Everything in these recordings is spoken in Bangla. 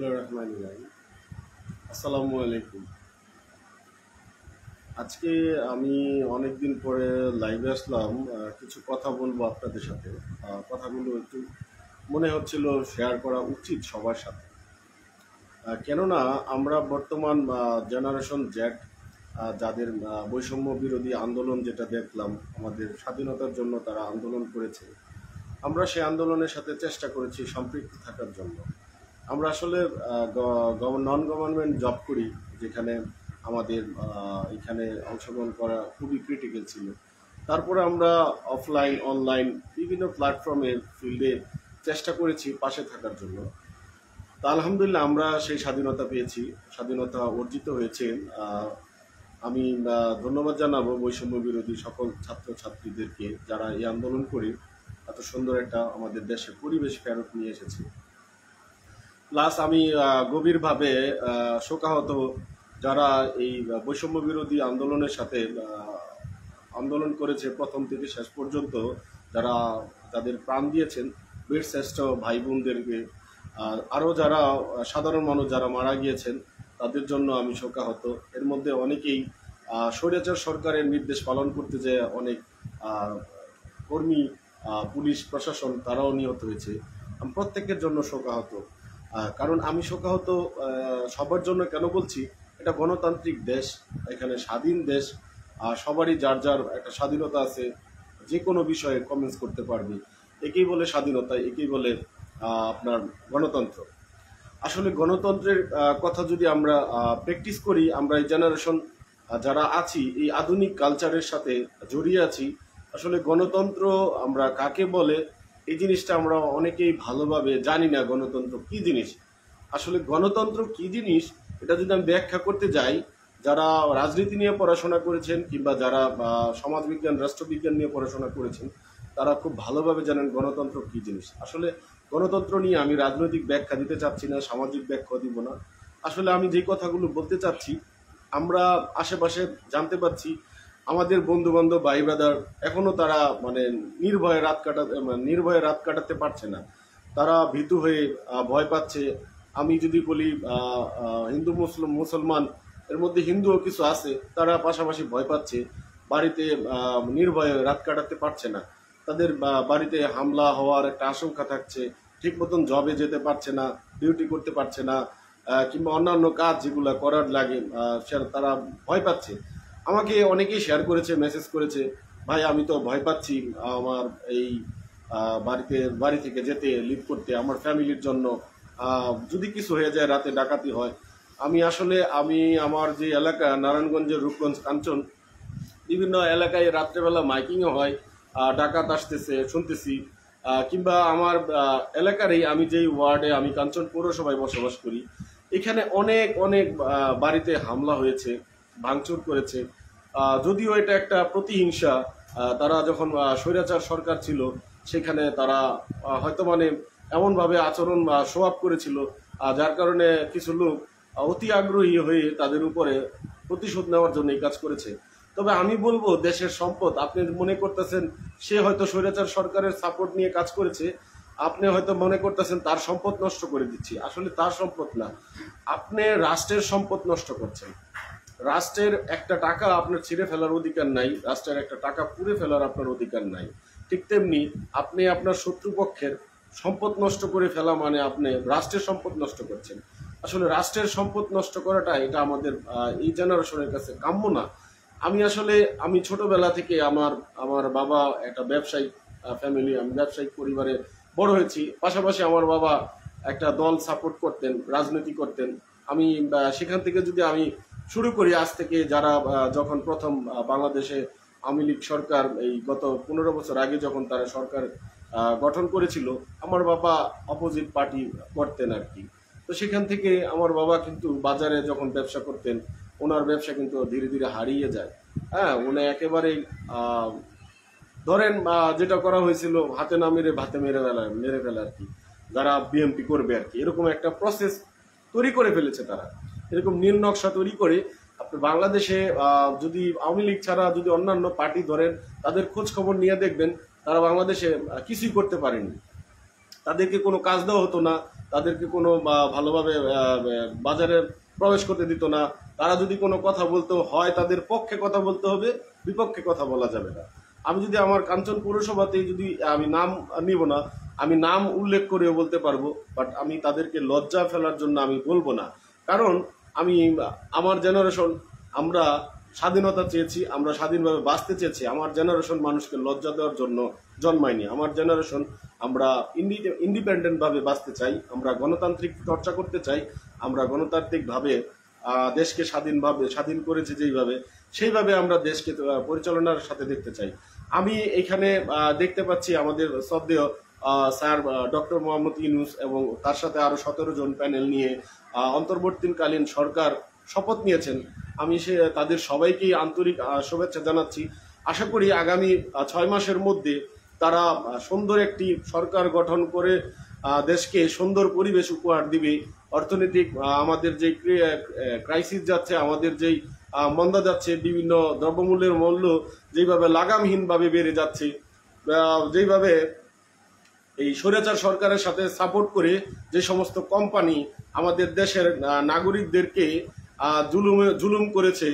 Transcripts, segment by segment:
আসসালামু আলাইকুম আজকে আমি অনেকদিন পরে লাইভে আসলাম কিছু কথা বলবো আপনাদের সাথে কথাগুলো একটু মনে হচ্ছিল শেয়ার করা উচিত সবার সাথে কেননা আমরা বর্তমান জেনারেশন জ্যাক যাদের বৈষম্য বিরোধী আন্দোলন যেটা দেখলাম আমাদের স্বাধীনতার জন্য তারা আন্দোলন করেছে আমরা সেই আন্দোলনের সাথে চেষ্টা করেছি সম্পৃক্ত থাকার জন্য আমরা আসলে নন গভর্নমেন্ট জব করি যেখানে আমাদের এখানে অংশগ্রহণ করা খুবই ক্রিটিক্যাল ছিল তারপরে আমরা অফলাইন অনলাইন বিভিন্ন প্ল্যাটফর্মের ফিল্ডে চেষ্টা করেছি পাশে থাকার জন্য তা আলহামদুলিল্লাহ আমরা সেই স্বাধীনতা পেয়েছি স্বাধীনতা অর্জিত হয়েছে আমি ধন্যবাদ জানাবো বৈষম্য বিরোধী সকল ছাত্রছাত্রীদেরকে যারা এই আন্দোলন করে এত সুন্দর একটা আমাদের দেশে পরিবেশ ফেরত নিয়ে এসেছে প্লাস আমি গভীরভাবে শোকাহত যারা এই বৈষম্য বিরোধী আন্দোলনের সাথে আন্দোলন করেছে প্রথম থেকে শেষ পর্যন্ত যারা যাদের প্রাণ দিয়েছেন শ্রেষ্ঠ ভাই বোনদেরকে আর আরও যারা সাধারণ মানুষ যারা মারা গিয়েছেন তাদের জন্য আমি শোকাহত এর মধ্যে অনেকেই স্বৈরাচার সরকারের নির্দেশ পালন করতে যে অনেক কর্মী পুলিশ প্রশাসন তারাও নিহত হয়েছে প্রত্যেকের জন্য শোকাহত কারণ আমি শোকাহত সবার জন্য কেন বলছি এটা গণতান্ত্রিক দেশ এখানে স্বাধীন দেশ আর সবারই যার যার একটা স্বাধীনতা আছে যে কোনো বিষয়ে কমেন্টস করতে পারবি একেই বলে স্বাধীনতা একেই বলে আপনার গণতন্ত্র আসলে গণতন্ত্রের কথা যদি আমরা প্র্যাকটিস করি আমরা এই জেনারেশন যারা আছি এই আধুনিক কালচারের সাথে জড়িয়ে আছি আসলে গণতন্ত্র আমরা কাকে বলে এই জিনিসটা আমরা অনেকেই ভালোভাবে জানি না গণতন্ত্র কি জিনিস আসলে গণতন্ত্র কি জিনিস এটা যদি আমি ব্যাখ্যা করতে যাই যারা রাজনীতি নিয়ে পড়াশোনা করেছেন কিংবা যারা সমাজবিজ্ঞান রাষ্ট্রবিজ্ঞান নিয়ে পড়াশোনা করেছেন তারা খুব ভালোভাবে জানেন গণতন্ত্র কি জিনিস আসলে গণতন্ত্র নিয়ে আমি রাজনৈতিক ব্যাখ্যা দিতে চাচ্ছি না সামাজিক ব্যাখ্যা দিব না আসলে আমি যে কথাগুলো বলতে চাচ্ছি আমরা আশেপাশে জানতে পারছি আমাদের বন্ধু বান্ধব ভাই ব্রাদার এখনও তারা মানে নির্ভয়ে রাত কাটাতে মানে নির্ভয়ে রাত কাটাতে পারছে না তারা ভীতু হয়ে ভয় পাচ্ছে আমি যদি বলি হিন্দু মুসলিম মুসলমান এর মধ্যে হিন্দুও কিছু আছে তারা পাশাপাশি ভয় পাচ্ছে বাড়িতে নির্ভয়ে রাত কাটাতে পারছে না তাদের বাড়িতে হামলা হওয়ার একটা আশঙ্কা থাকছে ঠিক মতন জবে যেতে পারছে না ডিউটি করতে পারছে না কিংবা অন্যান্য কাজ যেগুলো করার লাগে তারা ভয় পাচ্ছে আমাকে অনেকেই শেয়ার করেছে মেসেজ করেছে ভাই আমি তো ভয় পাচ্ছি আমার এই বাড়িতে বাড়ি থেকে যেতে লিভ করতে আমার ফ্যামিলির জন্য যদি কিছু হয়ে যায় রাতে ডাকাতি হয় আমি আসলে আমি আমার যে এলাকা নারায়ণগঞ্জের রূপগঞ্জ কাঞ্চন বিভিন্ন এলাকায় রাত্রেবেলা মাইকিংও হয় ডাকাত আসতেছে শুনতেছি কিংবা আমার এলাকারই আমি যেই ওয়ার্ডে আমি কাঞ্চন পৌরসভায় বসবাস করি এখানে অনেক অনেক বাড়িতে হামলা হয়েছে ভাঙচুর করেছে যদিও এটা একটা প্রতিহিংসা তারা যখন স্বৈরাচার সরকার ছিল সেখানে তারা হয়তো মানে এমনভাবে আচরণ বা সোয়াব করেছিল যার কারণে কিছু লোক অতি আগ্রহী হয়ে তাদের উপরে প্রতিশোধ নেওয়ার জন্য এই কাজ করেছে তবে আমি বলবো দেশের সম্পদ আপনি মনে করতেছেন সে হয়তো স্বৈরাচার সরকারের সাপোর্ট নিয়ে কাজ করেছে আপনি হয়তো মনে করতেছেন তার সম্পদ নষ্ট করে দিচ্ছি আসলে তার সম্পদ না আপনি রাষ্ট্রের সম্পদ নষ্ট করছেন রাষ্ট্রের একটা টাকা আপনার ছিঁড়ে ফেলার অধিকার নাই রাষ্ট্রের একটা টাকা পুড়ে ফেলার আপনার অধিকার নাই ঠিক তেমনি আপনি আপনার শত্রুপক্ষের সম্পদ নষ্ট করে ফেলা মানে আপনি রাষ্ট্রের সম্পদ নষ্ট করছেন আসলে রাষ্ট্রের সম্পদ নষ্ট করাটা এটা আমাদের এই জেনারেশনের কাছে কাম্য না আমি আসলে আমি ছোটবেলা থেকে আমার আমার বাবা একটা ব্যবসায়িক ফ্যামিলি আমি ব্যবসায়িক পরিবারে বড় হয়েছি পাশাপাশি আমার বাবা একটা দল সাপোর্ট করতেন রাজনীতি করতেন আমি সেখান থেকে যদি আমি শুরু করি আজ থেকে যারা যখন প্রথম বাংলাদেশে আওয়ামী লীগ সরকার এই গত পনেরো বছর আগে যখন তারা সরকার গঠন করেছিল আমার বাবা অপোজিট পার্টি করতেন আর কি তো সেখান থেকে আমার বাবা কিন্তু বাজারে যখন ব্যবসা করতেন ওনার ব্যবসা কিন্তু ধীরে ধীরে হারিয়ে যায় হ্যাঁ উনি একেবারেই ধরেন যেটা করা হয়েছিল হাতে না মেরে ভাতে মেরে ফেলা মেরে ফেলা আর কি যারা বিএমপি করবে আর কি এরকম একটা প্রসেস তৈরি করে ফেলেছে তারা এরকম নীল নকশা তৈরি করে আপনি বাংলাদেশে যদি আওয়ামী লীগ ছাড়া যদি অন্যান্য পার্টি ধরেন তাদের খোঁজ খবর নিয়ে দেখবেন তারা বাংলাদেশে কিছুই করতে পারেনি তাদেরকে কোনো কাজ দেওয়া হতো না তাদেরকে কোনো ভালোভাবে বাজারে প্রবেশ করতে দিত না তারা যদি কোনো কথা বলতে হয় তাদের পক্ষে কথা বলতে হবে বিপক্ষে কথা বলা যাবে না আমি যদি আমার কাঞ্চন পৌরসভাতে যদি আমি নাম নিব না আমি নাম উল্লেখ করেও বলতে পারবো বাট আমি তাদেরকে লজ্জা ফেলার জন্য আমি বলবো না কারণ আমি আমার জেনারেশন আমরা স্বাধীনতা চেয়েছি আমরা স্বাধীনভাবে বাঁচতে চেয়েছি আমার জেনারেশন মানুষকে লজ্জা দেওয়ার জন্য জন্মায়নি আমার জেনারেশন আমরা ইন্ডিপেন্ডেন্টভাবে বাঁচতে চাই আমরা গণতান্ত্রিক চর্চা করতে চাই আমরা গণতান্ত্রিকভাবে দেশকে স্বাধীনভাবে স্বাধীন করেছে যেইভাবে সেইভাবে আমরা দেশকে পরিচালনার সাথে দেখতে চাই আমি এখানে দেখতে পাচ্ছি আমাদের শ্রদ্ধেয় স্যার ডক্টর মোহাম্মদ ইউনুস এবং তার সাথে আরও সতেরো জন প্যানেল নিয়ে অন্তর্বর্তীকালীন সরকার শপথ নিয়েছেন আমি সে তাদের সবাইকেই আন্তরিক শুভেচ্ছা জানাচ্ছি আশা করি আগামী ছয় মাসের মধ্যে তারা সুন্দর একটি সরকার গঠন করে দেশকে সুন্দর পরিবেশ উপহার দিবে অর্থনৈতিক আমাদের যে ক্রাইসিস যাচ্ছে আমাদের যেই মন্দা যাচ্ছে বিভিন্ন দ্রব্যমূল্যের মূল্য যেইভাবে লাগামহীনভাবে বেড়ে যাচ্ছে যেইভাবে এই স্বৈরাচার সরকারের সাথে সাপোর্ট করে যে সমস্ত কোম্পানি আমাদের দেশের নাগরিকদেরকে জুলুমে জুলুম করেছে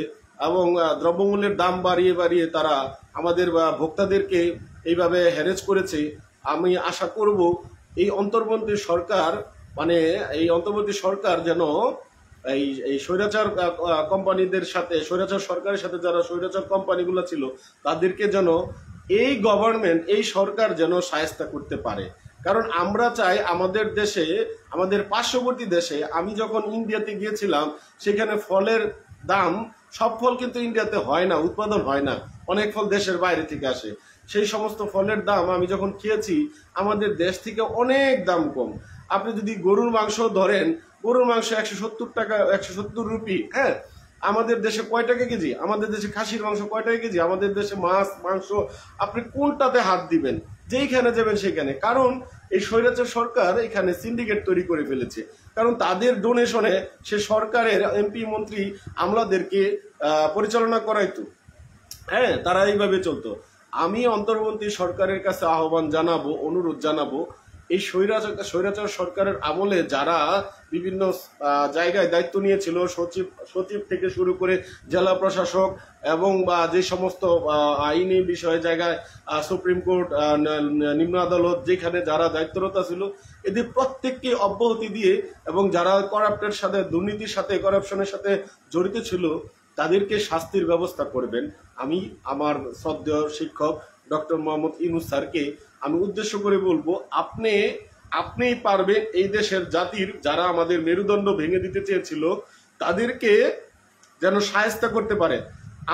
এবং দ্রব্যমূল্যের দাম বাড়িয়ে বাড়িয়ে তারা আমাদের ভোক্তাদেরকে এইভাবে হ্যারেজ করেছে আমি আশা করব এই অন্তর্বর্তী সরকার মানে এই অন্তর্বর্তী সরকার যেন এই এই স্বৈরাচার কোম্পানিদের সাথে স্বৈরাচার সরকারের সাথে যারা স্বৈরাচার কোম্পানিগুলো ছিল তাদেরকে যেন এই গভর্নমেন্ট এই সরকার যেন সায়স্তা করতে পারে কারণ আমরা চাই আমাদের দেশে আমাদের পার্শ্ববর্তী দেশে আমি যখন ইন্ডিয়াতে গিয়েছিলাম সেখানে ফলের দাম সব ফল কিন্তু ইন্ডিয়াতে হয় না উৎপাদন হয় না অনেক ফল দেশের বাইরে থেকে আসে সেই সমস্ত ফলের দাম আমি যখন খেয়েছি আমাদের দেশ থেকে অনেক দাম কম আপনি যদি গরুর মাংস ধরেন গরুর মাংস একশো সত্তর টাকা একশো সত্তর রুপি হ্যাঁ আমাদের দেশে কয় টাকা কেজি আমাদের দেশে খাসির মাংস কয় টাকা কেজি আমাদের দেশে মাছ মাংস আপনি কোনটাতে হাত দিবেন যেইখানে যাবেন সেখানে কারণ এই স্বৈরাচার সরকার এখানে সিন্ডিকেট তৈরি করে ফেলেছে কারণ তাদের ডোনেশনে সে সরকারের এমপি মন্ত্রী আমলাদেরকে পরিচালনা করাইতো হ্যাঁ তারা এইভাবে চলতো আমি অন্তর্বর্তী সরকারের কাছে আহ্বান জানাবো অনুরোধ জানাবো এই স্বৈরাচার স্বৈরাচার সরকারের আমলে যারা বিভিন্ন জায়গায় দায়িত্ব নিয়েছিল সচিব সচিব থেকে শুরু করে জেলা প্রশাসক এবং বা যে সমস্ত আইনি বিষয়ে জায়গায় সুপ্রিম কোর্ট নিম্ন আদালত যেখানে যারা দায়িত্বরতা ছিল এদের প্রত্যেককে অব্যাহতি দিয়ে এবং যারা করাপ্টের সাথে দুর্নীতির সাথে করাপশনের সাথে জড়িত ছিল তাদেরকে শাস্তির ব্যবস্থা করবেন আমি আমার শ্রদ্ধেয় শিক্ষক ডক্টর মোহাম্মদ ইনুস স্যারকে আমি উদ্দেশ্য করে বলবো আপনি আপনিই পারবেন এই দেশের জাতির যারা আমাদের মেরুদণ্ড ভেঙে দিতে চেয়েছিল তাদেরকে যেন সায়স্তা করতে পারে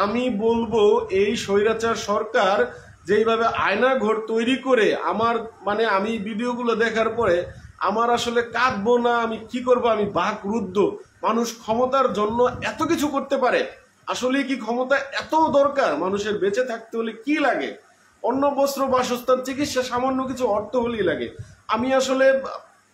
আমি বলবো এই স্বৈরাচার সরকার যেইভাবে আয়না ঘর তৈরি করে আমার মানে আমি ভিডিওগুলো দেখার পরে আমার আসলে কাঁদবো না আমি কি করব আমি বাক রুদ্ধ মানুষ ক্ষমতার জন্য এত কিছু করতে পারে আসলে কি ক্ষমতা এত দরকার মানুষের বেঁচে থাকতে হলে কি লাগে অন্য বস্ত্র বাসস্থান চিকিৎসা সামান্য কিছু অর্থ হলেই লাগে আমি আসলে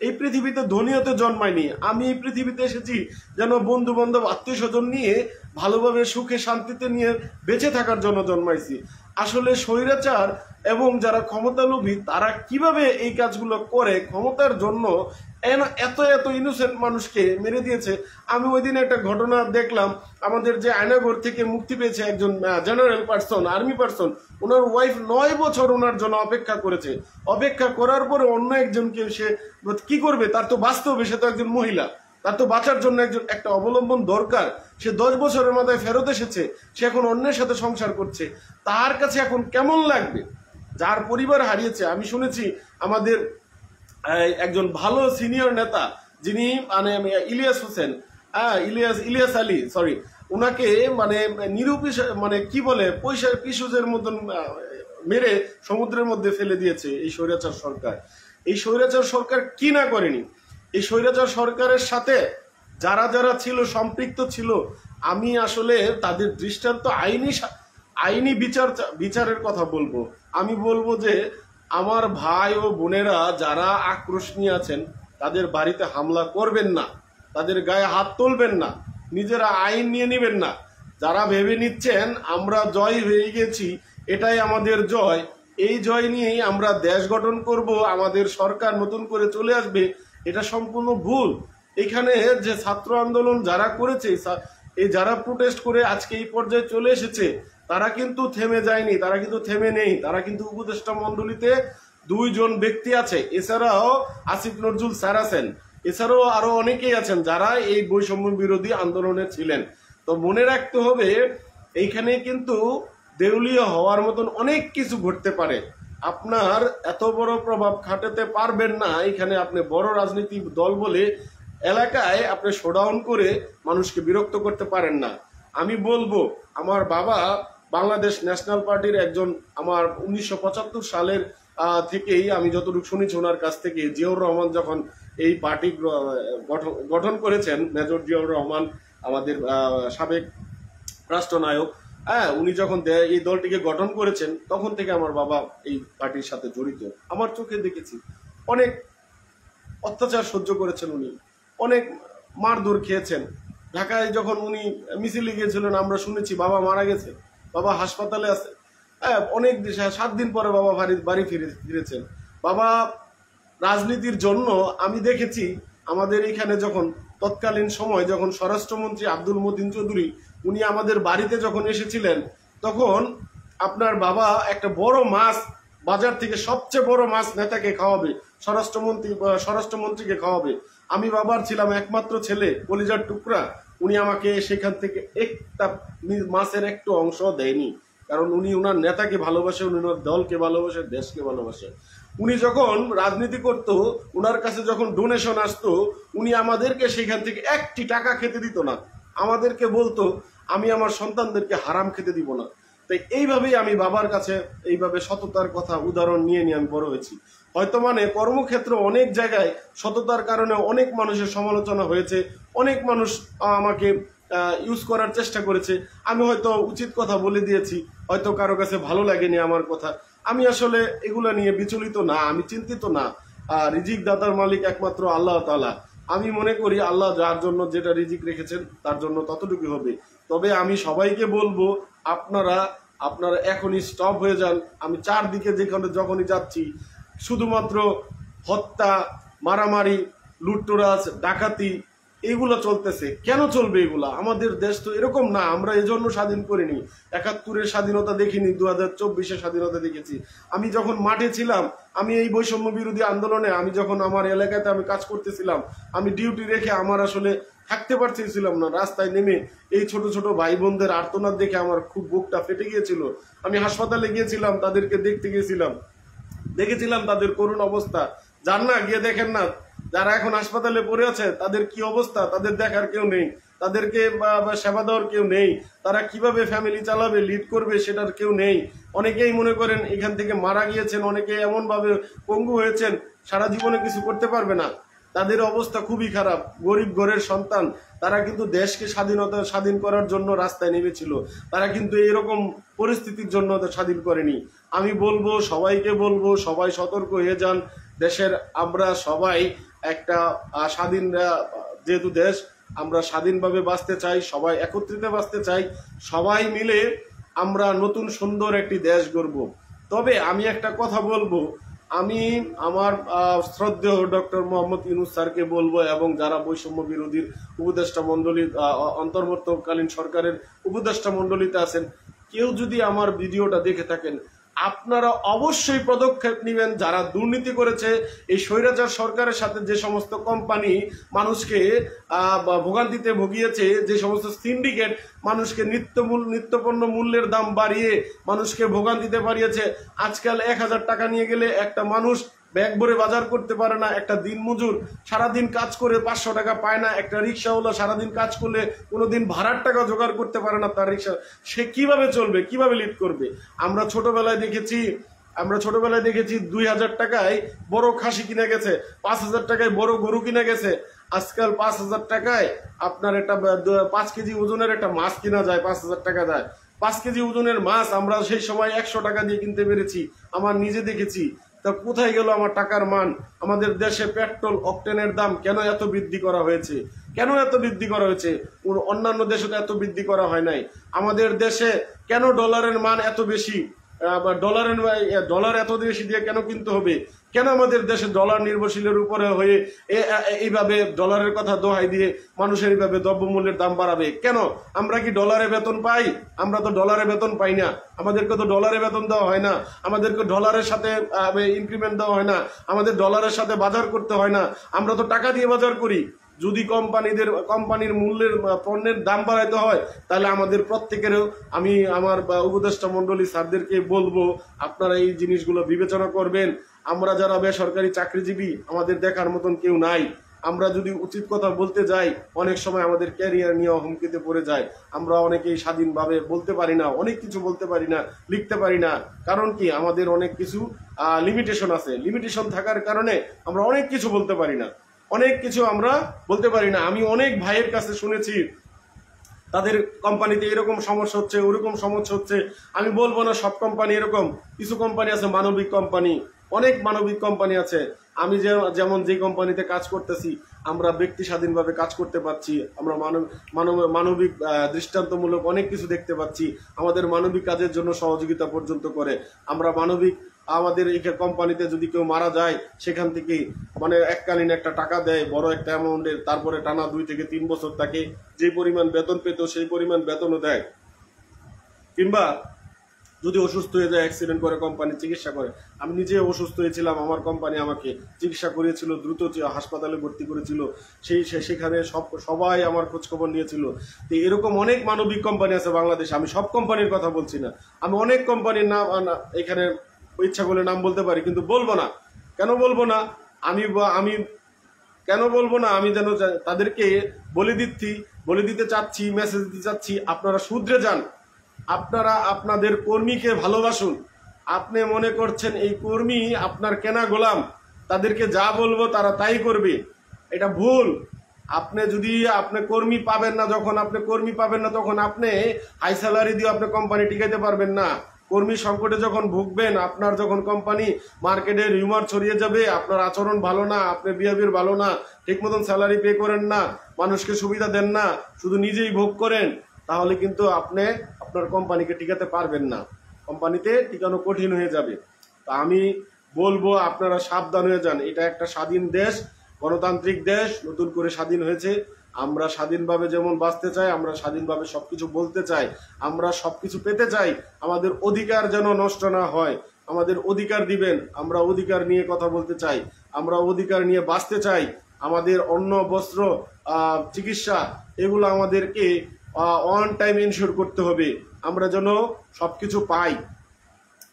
এই পৃথিবীতে ধনী তো জন্মায়নি আমি এই পৃথিবীতে এসেছি যেন বন্ধু বান্ধব আত্মীয় স্বজন নিয়ে ভালোভাবে সুখে শান্তিতে নিয়ে বেঁচে থাকার জন্য জন্মাইছি আসলে স্বৈরাচার এবং যারা ক্ষমতালোভী তারা কিভাবে এই কাজগুলো করে ক্ষমতার জন্য এত এত ইনোসেন্ট মানুষকে মেরে দিয়েছে আমি ওই দিন একটা ঘটনা দেখলাম আমাদের যে আয়নাঘর থেকে মুক্তি পেয়েছে একজন জেনারেল পার্সন আর্মি পার্সন ওনার ওয়াইফ নয় বছর ওনার জন্য অপেক্ষা করেছে অপেক্ষা করার পরে অন্য একজনকে সে কি করবে তার তো বাস্তবে সে তো একজন মহিলা তার তো বাঁচার জন্য একজন একটা অবলম্বন দরকার সে দশ বছরের মাথায় ফেরত এসেছে সে এখন অন্যের সাথে সংসার করছে তার কাছে এখন কেমন লাগবে যার পরিবার হারিয়েছে আমি শুনেছি আমাদের একজন ভালো সিনিয়র নেতা যিনি মানে ইলিয়াস হোসেন হ্যাঁ ইলিয়াস ইলিয়াস আলী সরি ওনাকে মানে নিরুপিস মানে কি বলে পয়সার পিসুজের মতন মেরে সমুদ্রের মধ্যে ফেলে দিয়েছে এই স্বৈরাচার সরকার এই স্বৈরাচার সরকার কি না করেনি এই স্বৈরাচার সরকারের সাথে যারা যারা ছিল সম্পৃক্ত ছিল আমি আসলে তাদের দৃষ্টান্ত আইনি আইনি বিচার বিচারের কথা বলবো আমি বলবো যে আমার ভাই ও বোনেরা যারা আক্রোশ নিয়ে আছেন তাদের বাড়িতে হামলা করবেন না তাদের গায়ে হাত তুলবেন না নিজেরা আইন নিয়ে নেবেন না যারা ভেবে নিচ্ছেন আমরা জয় হয়ে গেছি এটাই আমাদের জয় এই জয় নিয়েই আমরা দেশ গঠন করব আমাদের সরকার নতুন করে চলে আসবে এটা সম্পূর্ণ ভুল এখানে যে ছাত্র আন্দোলন যারা করেছে এই যারা প্রোটেস্ট করে আজকে এই পর্যায়ে চলে এসেছে তারা কিন্তু থেমে যায়নি তারা কিন্তু থেমে নেই তারা কিন্তু উপদেষ্টা মণ্ডলীতে দুইজন ব্যক্তি আছে এছাড়াও আসিফ নজরুল স্যার আছেন এছাড়াও আরো অনেকেই আছেন যারা এই বৈষম্য বিরোধী আন্দোলনে ছিলেন তো মনে রাখতে হবে এইখানে কিন্তু দেউলিয়া হওয়ার মতন অনেক কিছু ঘটতে পারে আপনার এত বড় প্রভাব খাটাতে পারবেন না এখানে আপনি বড় রাজনীতি দল বলে এলাকায় আপনি শোডাউন করে মানুষকে বিরক্ত করতে পারেন না আমি বলবো আমার বাবা বাংলাদেশ ন্যাশনাল পার্টির একজন আমার উনিশশো সালের থেকেই আমি যতটুকু শুনেছি ওনার কাছ থেকে জিয়াউর রহমান যখন এই পার্টি গঠন করেছেন মেজর জিয়াউর রহমান আমাদের সাবেক রাষ্ট্রনায়ক হ্যাঁ উনি যখন এই দলটিকে গঠন করেছেন তখন থেকে আমার বাবা এই পার্টির সাথে জড়িত আমার চোখে দেখেছি অনেক অত্যাচার সহ্য করেছেন উনি অনেক মারধর খেয়েছেন ঢাকায় যখন উনি মিছিলে গিয়েছিলেন আমরা শুনেছি বাবা মারা গেছে বাবা হাসপাতালে আছে হ্যাঁ অনেক সাত দিন পরে বাবা বাড়ি বাড়ি ফিরে ফিরেছেন বাবা রাজনীতির জন্য আমি দেখেছি আমাদের এখানে যখন তৎকালীন সময় যখন স্বরাষ্ট্রমন্ত্রী আব্দুল মতিন চৌধুরী উনি আমাদের বাড়িতে যখন এসেছিলেন তখন আপনার বাবা একটা বড় মাছ বাজার থেকে সবচেয়ে বড় মাছ নেতাকে খাওয়াবে স্বরাষ্ট্রমন্ত্রী স্বরাষ্ট্রমন্ত্রীকে খাওয়াবে আমি বাবার ছিলাম একমাত্র ছেলে কলিজার টুকরা উনি আমাকে সেখান থেকে একটা মাসের একটু অংশ দেয়নি কারণ উনি ওনার নেতাকে ভালোবাসে উনি ওনার দলকে ভালোবাসে দেশকে ভালোবাসে উনি যখন রাজনীতি করত ওনার কাছে যখন ডোনেশন আসতো উনি আমাদেরকে সেখান থেকে একটি টাকা খেতে দিত না আমাদেরকে বলতো আমি আমার সন্তানদেরকে হারাম খেতে দিব না তাই এইভাবেই আমি বাবার কাছে এইভাবে সততার কথা উদাহরণ নিয়ে নিয়ে আমি বড় হয়েছি হয়তো মানে কর্মক্ষেত্র অনেক জায়গায় সততার কারণে অনেক মানুষের সমালোচনা হয়েছে অনেক মানুষ আমাকে ইউজ করার চেষ্টা করেছে আমি হয়তো উচিত কথা বলে দিয়েছি হয়তো কারো কাছে ভালো লাগেনি আমার কথা আমি আসলে এগুলা নিয়ে বিচলিত না আমি চিন্তিত না রিজিক দাতার মালিক একমাত্র আল্লাহ তালা আমি মনে করি আল্লাহ যার জন্য যেটা রিজিক রেখেছেন তার জন্য ততটুকু হবে তবে আমি সবাইকে বলবো আপনারা আপনারা এখনই স্টপ হয়ে যান আমি চারদিকে যেখানে যখনই যাচ্ছি শুধুমাত্র হত্যা মারামারি লুটতরাজ ডাকাতি এগুলো চলতেছে কেন চলবে এগুলা আমাদের দেশ তো এরকম না আমরা এজন্য স্বাধীন করিনি একাত্তরের স্বাধীনতা দেখিনি দু হাজার চব্বিশের স্বাধীনতা দেখেছি আমি যখন মাঠে ছিলাম আমি এই বৈষম্য বিরোধী আন্দোলনে আমি যখন আমার এলাকাতে আমি কাজ করতেছিলাম আমি ডিউটি রেখে আমার আসলে থাকতে পারছিলাম না রাস্তায় নেমে এই ছোট ছোট ভাই বোনদের আর্তনাদ দেখে আমার খুব বুকটা ফেটে গিয়েছিল আমি হাসপাতালে গিয়েছিলাম তাদেরকে দেখতে গিয়েছিলাম দেখেছিলাম তাদের করুণ অবস্থা যান না গিয়ে দেখেন না যারা এখন হাসপাতালে পড়ে আছে তাদের কি অবস্থা তাদের দেখার কেউ নেই তাদেরকে সেবা দেওয়ার কেউ নেই তারা কিভাবে ফ্যামিলি চালাবে লিড করবে সেটার কেউ নেই অনেকেই মনে করেন এখান থেকে মারা গিয়েছেন অনেকে এমনভাবে পঙ্গু হয়েছেন সারা জীবনে কিছু করতে পারবে না তাদের অবস্থা খুবই খারাপ গরিব ঘরের সন্তান তারা কিন্তু দেশকে স্বাধীনতা স্বাধীন করার জন্য রাস্তায় নেমেছিল তারা কিন্তু এরকম পরিস্থিতির জন্য স্বাধীন করেনি আমি বলবো সবাইকে বলবো সবাই সতর্ক হয়ে যান দেশের আমরা সবাই একটা স্বাধীন যেহেতু দেশ আমরা স্বাধীনভাবে বাঁচতে চাই সবাই একত্রিত বাঁচতে চাই সবাই মিলে আমরা নতুন সুন্দর একটি দেশ গড়ব তবে আমি একটা কথা বলবো আমি আমার শ্রদ্ধেয় ডক্টর মোহাম্মদ ইনুস স্যারকে বলবো এবং যারা বৈষম্য বিরোধীর উপদেষ্টা মন্ডলী অন্তর্বর্তকালীন সরকারের উপদেষ্টা মন্ডলীতে আছেন কেউ যদি আমার ভিডিওটা দেখে থাকেন আপনারা অবশ্যই পদক্ষেপ নেবেন যারা দুর্নীতি করেছে এই স্বৈরাচার সরকারের সাথে যে সমস্ত কোম্পানি মানুষকে ভোগান্তিতে ভুগিয়েছে যে সমস্ত সিন্ডিকেট মানুষকে নিত্যমূল নিত্যপণ্য মূল্যের দাম বাড়িয়ে মানুষকে ভোগান্তিতে পারিয়েছে আজকাল এক হাজার টাকা নিয়ে গেলে একটা মানুষ ব্যাগ ভরে বাজার করতে পারে না একটা দিন মজুর সারাদিন কাজ করে পাঁচশো টাকা পায় না একটা রিক্সাওয়ালা সারাদিন কাজ করলে কোনো দিন ভাড়ার টাকা জোগাড় করতে পারে না তার রিক্সা সে কিভাবে চলবে কিভাবে লিড করবে আমরা ছোটবেলায় দেখেছি আমরা ছোটবেলায় দেখেছি দুই হাজার টাকায় বড় খাসি কিনে গেছে পাঁচ হাজার টাকায় বড় গরু কিনে গেছে আজকাল পাঁচ হাজার টাকায় আপনার একটা পাঁচ কেজি ওজনের একটা মাছ কিনা যায় পাঁচ হাজার টাকা যায় পাঁচ কেজি ওজনের মাছ আমরা সেই সময় একশো টাকা দিয়ে কিনতে পেরেছি আমার নিজে দেখেছি তা কোথায় গেল আমার টাকার মান আমাদের দেশে পেট্রোল অকটেনের দাম কেন এত বৃদ্ধি করা হয়েছে কেন এত বৃদ্ধি করা হয়েছে অন্যান্য দেশে তো এত বৃদ্ধি করা হয় নাই আমাদের দেশে কেন ডলারের মান এত বেশি ডলার ডলার এত বেশি দিয়ে কেন কিনতে হবে কেন আমাদের দেশে ডলার নির্ভরশীলের উপরে হয়ে এইভাবে ডলারের কথা দোহাই দিয়ে মানুষের এইভাবে দ্রব্যমূল্যের দাম বাড়াবে কেন আমরা কি ডলারে বেতন পাই আমরা তো ডলারে বেতন পাই না আমাদেরকে তো ডলারে বেতন দেওয়া হয় না আমাদেরকে ডলারের সাথে ইনক্রিমেন্ট দেওয়া হয় না আমাদের ডলারের সাথে বাজার করতে হয় না আমরা তো টাকা দিয়ে বাজার করি যদি কোম্পানিদের কোম্পানির মূল্যের পণ্যের দাম বাড়াইতে হয় তাহলে আমাদের প্রত্যেকেরও আমি আমার উপদেষ্টা মণ্ডলী স্যারদেরকে বলবো আপনারা এই জিনিসগুলো বিবেচনা করবেন আমরা যারা বেসরকারি চাকরিজীবী আমাদের দেখার মতন কেউ নাই আমরা যদি উচিত কথা বলতে যাই অনেক সময় আমাদের ক্যারিয়ার নিয়ে হুমকিতে পড়ে যায় আমরা অনেকেই স্বাধীনভাবে বলতে পারি না অনেক কিছু বলতে পারি না লিখতে পারি না কারণ কি আমাদের অনেক কিছু লিমিটেশন আছে লিমিটেশন থাকার কারণে আমরা অনেক কিছু বলতে পারি না অনেক কিছু আমরা বলতে পারি না আমি অনেক ভাইয়ের কাছে শুনেছি তাদের কোম্পানিতে এরকম সমস্যা হচ্ছে ওরকম সমস্যা হচ্ছে আমি বলবো না সব কোম্পানি এরকম কিছু কোম্পানি আছে মানবিক কোম্পানি অনেক মানবিক কোম্পানি আছে আমি যে যেমন যে কোম্পানিতে কাজ করতেছি আমরা ব্যক্তি স্বাধীনভাবে কাজ করতে পারছি আমরা মানব মানব মানবিক দৃষ্টান্তমূলক অনেক কিছু দেখতে পাচ্ছি আমাদের মানবিক কাজের জন্য সহযোগিতা পর্যন্ত করে আমরা মানবিক আমাদের এখানে কোম্পানিতে যদি কেউ মারা যায় সেখান থেকে মানে এককালীন একটা টাকা দেয় বড় একটা অ্যামাউন্টের তারপরে টানা দুই থেকে তিন বছর তাকে যে পরিমাণ বেতন পেত সেই পরিমাণ বেতনও দেয় কিংবা যদি অসুস্থ হয়ে যায় অ্যাক্সিডেন্ট করে কোম্পানি চিকিৎসা করে আমি নিজে অসুস্থ হয়েছিলাম আমার কোম্পানি আমাকে চিকিৎসা করিয়েছিল দ্রুত হাসপাতালে ভর্তি করেছিল সেই সেখানে সব সবাই আমার খোঁজখবর নিয়েছিল তো এরকম অনেক মানবিক কোম্পানি আছে বাংলাদেশে আমি সব কোম্পানির কথা বলছি না আমি অনেক কোম্পানির নাম এখানে ইচ্ছা করলে নাম বলতে পারি কিন্তু বলবো না কেন বলবো না আমি আমি কেন বলবো না আমি যেন তাদেরকে বলে দিচ্ছি বলে দিতে চাচ্ছি মেসেজ দিতে চাচ্ছি আপনারা শুধরে যান আপনারা আপনাদের কর্মীকে ভালোবাসুন আপনি মনে করছেন এই কর্মী আপনার কেনা গোলাম তাদেরকে যা বলবো তারা তাই করবে এটা ভুল আপনি যদি আপনি কর্মী পাবেন না যখন আপনি কর্মী পাবেন না তখন আপনি হাই স্যালারি দিয়ে আপনি কোম্পানি টিকাইতে পারবেন না কর্মী সংকটে যখন ভুগবেন আপনার যখন কোম্পানি মার্কেটে রিউমার ছড়িয়ে যাবে আপনার আচরণ ভালো না আপনার বিহেভিয়ার ভালো না ঠিক মতন স্যালারি পে করেন না মানুষকে সুবিধা দেন না শুধু নিজেই ভোগ করেন তাহলে কিন্তু আপনি আপনার কোম্পানিকে টিকাতে পারবেন না কোম্পানিতে টিকানো কঠিন হয়ে যাবে তা আমি বলবো আপনারা সাবধান হয়ে যান এটা একটা স্বাধীন দেশ গণতান্ত্রিক দেশ নতুন করে স্বাধীন হয়েছে আমরা স্বাধীনভাবে যেমন বাঁচতে চাই আমরা স্বাধীনভাবে সব কিছু বলতে চাই আমরা সব কিছু পেতে চাই আমাদের অধিকার যেন নষ্ট না হয় আমাদের অধিকার দিবেন আমরা অধিকার নিয়ে কথা বলতে চাই আমরা অধিকার নিয়ে বাঁচতে চাই আমাদের অন্ন বস্ত্র চিকিৎসা এগুলো আমাদেরকে অন টাইম ইনশোর করতে হবে আমরা যেন সব কিছু পাই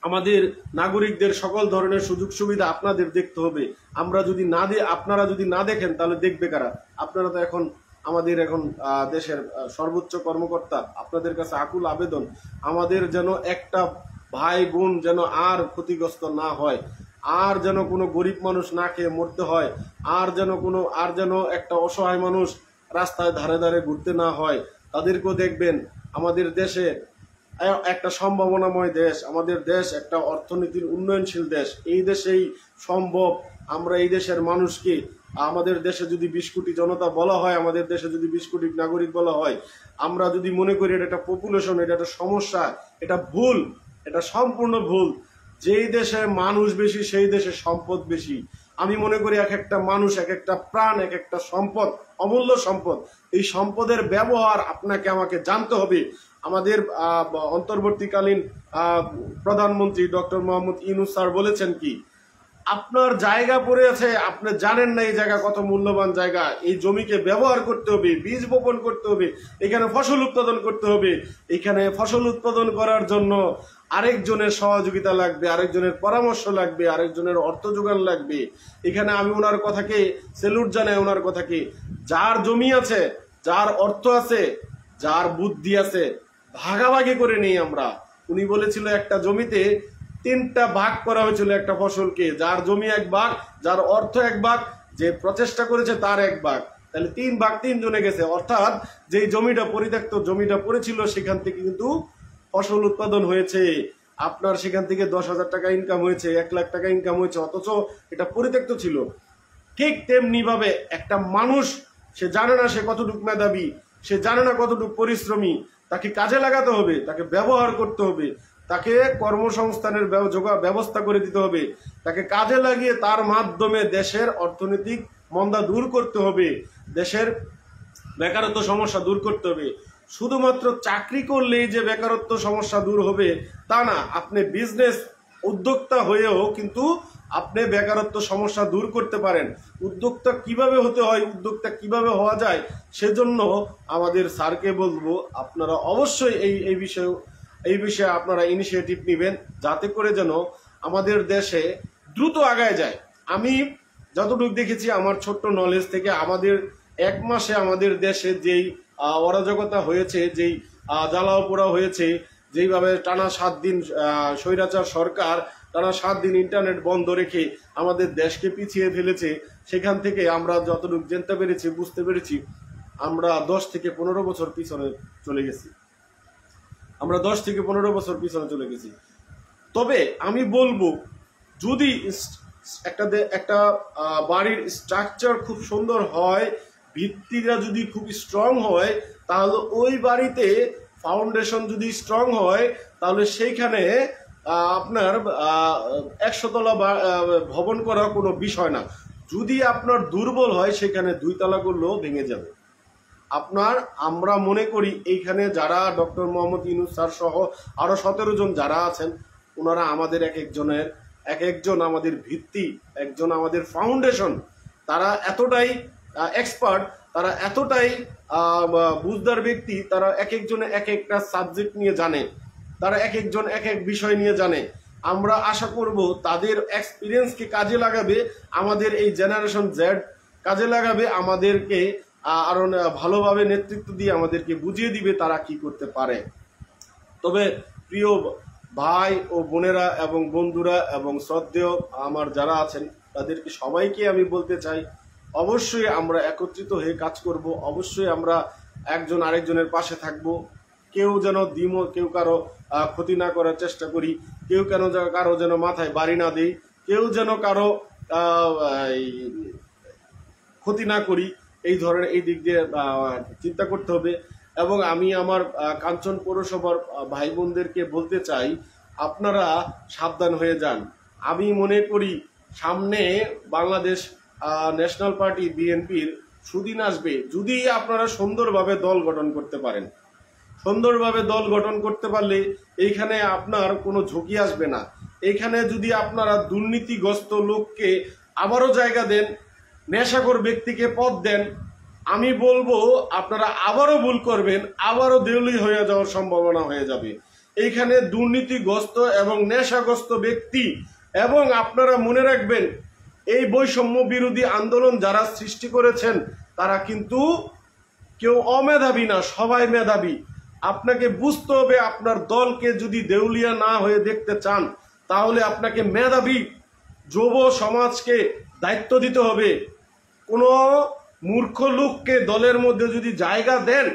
আমাদের নাগরিকদের সকল ধরনের সুযোগ সুবিধা আপনাদের দেখতে হবে আমরা যদি না আপনারা যদি না দেখেন তাহলে দেখবে কারা আপনারা তো এখন আমাদের এখন দেশের সর্বোচ্চ কর্মকর্তা আপনাদের কাছে আকুল আবেদন আমাদের যেন একটা ভাই বোন যেন আর ক্ষতিগ্রস্ত না হয় আর যেন কোনো গরিব মানুষ না খেয়ে মরতে হয় আর যেন কোনো আর যেন একটা অসহায় মানুষ রাস্তায় ধারে ধারে ঘুরতে না হয় তাদেরকেও দেখবেন আমাদের দেশে একটা সম্ভাবনাময় দেশ আমাদের দেশ একটা অর্থনীতির উন্নয়নশীল দেশ এই দেশেই সম্ভব আমরা এই দেশের মানুষকে আমাদের দেশে যদি বিশ কোটি জনতা বলা হয় আমাদের দেশে যদি বিশ কোটি নাগরিক বলা হয় আমরা যদি মনে করি এটা একটা পপুলেশন এটা একটা সমস্যা এটা ভুল এটা সম্পূর্ণ ভুল যেই দেশে মানুষ বেশি সেই দেশে সম্পদ বেশি আমি মনে করি এক একটা মানুষ এক একটা প্রাণ এক একটা সম্পদ অমূল্য সম্পদ এই সম্পদের ব্যবহার আপনাকে আমাকে জানতে হবে আমাদের অন্তর্বর্তীকালীন প্রধানমন্ত্রী ডক্টর মোহাম্মদ ইনুস স্যার বলেছেন কি আপনার জায়গা পড়ে আছে আপনি জানেন না এই জায়গা কত মূল্যবান জায়গা এই জমিকে ব্যবহার করতে হবে বীজ বপন করতে হবে এখানে ফসল উৎপাদন করতে হবে এখানে ফসল উৎপাদন করার জন্য আরেকজনের সহযোগিতা লাগবে আরেকজনের পরামর্শ লাগবে আরেকজনের অর্থ যোগান লাগবে এখানে আমি ওনার কথাকে সেলুট জানাই ওনার কথাকে যার জমি আছে যার অর্থ আছে যার বুদ্ধি আছে ভাগাভাগি করে নিই আমরা উনি বলেছিল একটা জমিতে তিনটা ভাগ করা হয়েছিল একটা ফসলকে যার জমি এক ভাগ যার অর্থ এক ভাগ যে প্রচেষ্টা করেছে তার এক ভাগ তাহলে তিন ভাগ তিন জনে গেছে অর্থাৎ যে জমিটা পরিত্যক্ত জমিটা পড়েছিল সেখান থেকে কিন্তু ফসল উৎপাদন হয়েছে আপনার সেখান থেকে দশ হাজার টাকা ইনকাম হয়েছে এক লাখ টাকা ইনকাম হয়েছে অথচ এটা পরিত্যক্ত ছিল ঠিক তেমনিভাবে একটা মানুষ সে জানে না সে কতটুক মেধাবী সে জানে না কতটুক পরিশ্রমী তাকে কাজে লাগাতে হবে তাকে ব্যবহার করতে হবে তাকে কর্মসংস্থানের ব্যবস্থা করে দিতে হবে তাকে কাজে লাগিয়ে তার মাধ্যমে দেশের অর্থনৈতিক মন্দা দূর করতে হবে দেশের বেকারত্ব সমস্যা দূর করতে হবে শুধুমাত্র চাকরি করলেই যে বেকারত্ব সমস্যা দূর হবে তা না আপনি বিজনেস উদ্যোক্তা হয়েও কিন্তু আপনি বেকারত্ব সমস্যা দূর করতে পারেন উদ্যোক্তা কিভাবে হতে হয় উদ্যোক্তা কিভাবে হওয়া যায় সেজন্য আমাদের স্যারকে বলবো আপনারা অবশ্যই এই এই বিষয়ে এই বিষয়ে আপনারা ইনিশিয়েটিভ নেবেন যাতে করে যেন আমাদের দেশে দ্রুত আগায় যায় আমি যতটুকু দেখেছি আমার ছোট্ট নলেজ থেকে আমাদের এক মাসে আমাদের দেশে যেই অরাজকতা হয়েছে যেই জ্বালাও পোড়া হয়েছে যেইভাবে টানা সাত দিন স্বৈরাচার সরকার টানা সাত দিন ইন্টারনেট বন্ধ রেখে আমাদের দেশকে পিছিয়ে ফেলেছে সেখান থেকে আমরা যতটুকু জানতে পেরেছি বুঝতে পেরেছি আমরা দশ থেকে পনেরো বছর পিছনে চলে গেছি আমরা দশ থেকে পনেরো বছর পিছনে চলে গেছি তবে আমি বলবো যদি একটা একটা বাড়ির স্ট্রাকচার খুব সুন্দর হয় ভিত্তিটা যদি খুব স্ট্রং হয় তাহলে ওই বাড়িতে ফাউন্ডেশন যদি স্ট্রং হয় তাহলে সেইখানে আপনার একশোতলা ভবন করা কোনো বিষয় না যদি আপনার দুর্বল হয় সেখানে দুই তালা করলেও ভেঙে যাবে আপনার আমরা মনে করি এইখানে যারা ডক্টর মোহাম্মদ ইউনুস স্যার সহ আরও সতেরো জন যারা আছেন ওনারা আমাদের এক একজনের এক একজন আমাদের ভিত্তি একজন আমাদের ফাউন্ডেশন তারা এতটাই এক্সপার্ট তারা এতটাই বুঝদার ব্যক্তি তারা এক একজনে এক একটা সাবজেক্ট নিয়ে জানে তারা এক একজন এক এক বিষয় নিয়ে জানে আমরা আশা করব তাদের এক্সপিরিয়েন্সকে কাজে লাগাবে আমাদের এই জেনারেশন জেড কাজে লাগাবে আমাদেরকে আরও ভালোভাবে নেতৃত্ব দিয়ে আমাদেরকে বুঝিয়ে দিবে তারা কি করতে পারে তবে প্রিয় ভাই ও বোনেরা এবং বন্ধুরা এবং শ্রদ্ধেয় আমার যারা আছেন তাদেরকে সবাইকে আমি বলতে চাই অবশ্যই আমরা একত্রিত হয়ে কাজ করব অবশ্যই আমরা একজন আরেকজনের পাশে থাকব কেউ যেন দিম কেউ কারো ক্ষতি না করার চেষ্টা করি কেউ কেন কারো যেন মাথায় বাড়ি না দিই কেউ যেন কারো ক্ষতি না করি এই ধরনের এই দিক দিয়ে চিন্তা করতে হবে এবং আমি আমার কাঞ্চন পৌরসভার ভাই বোনদেরকে বলতে চাই আপনারা সাবধান হয়ে যান আমি মনে করি সামনে বাংলাদেশ ন্যাশনাল পার্টি বিএনপির সুদিন আসবে যদি আপনারা সুন্দরভাবে দল গঠন করতে পারেন সুন্দরভাবে দল গঠন করতে পারলে এইখানে আপনার কোনো ঝুঁকি আসবে না এখানে যদি আপনারা দুর্নীতিগ্রস্ত লোককে আবারও জায়গা দেন নেশাখোর ব্যক্তিকে পথ দেন আমি বলবো আপনারা আবারও ভুল করবেন আবারও দেউলি হয়ে যাওয়ার সম্ভাবনা হয়ে যাবে এইখানে দুর্নীতিগ্রস্ত এবং নেশাগ্রস্ত ব্যক্তি এবং আপনারা মনে রাখবেন এই বৈষম্য বিরোধী আন্দোলন যারা সৃষ্টি করেছেন তারা কিন্তু কেউ অমেধাবী না সবাই মেধাবী আপনাকে বুঝতে হবে আপনার দলকে যদি দেউলিয়া না হয়ে দেখতে চান তাহলে আপনাকে মেধাবী যুব সমাজকে দায়িত্ব দিতে হবে কোনো মূর্খ লোককে দলের মধ্যে যদি জায়গা দেন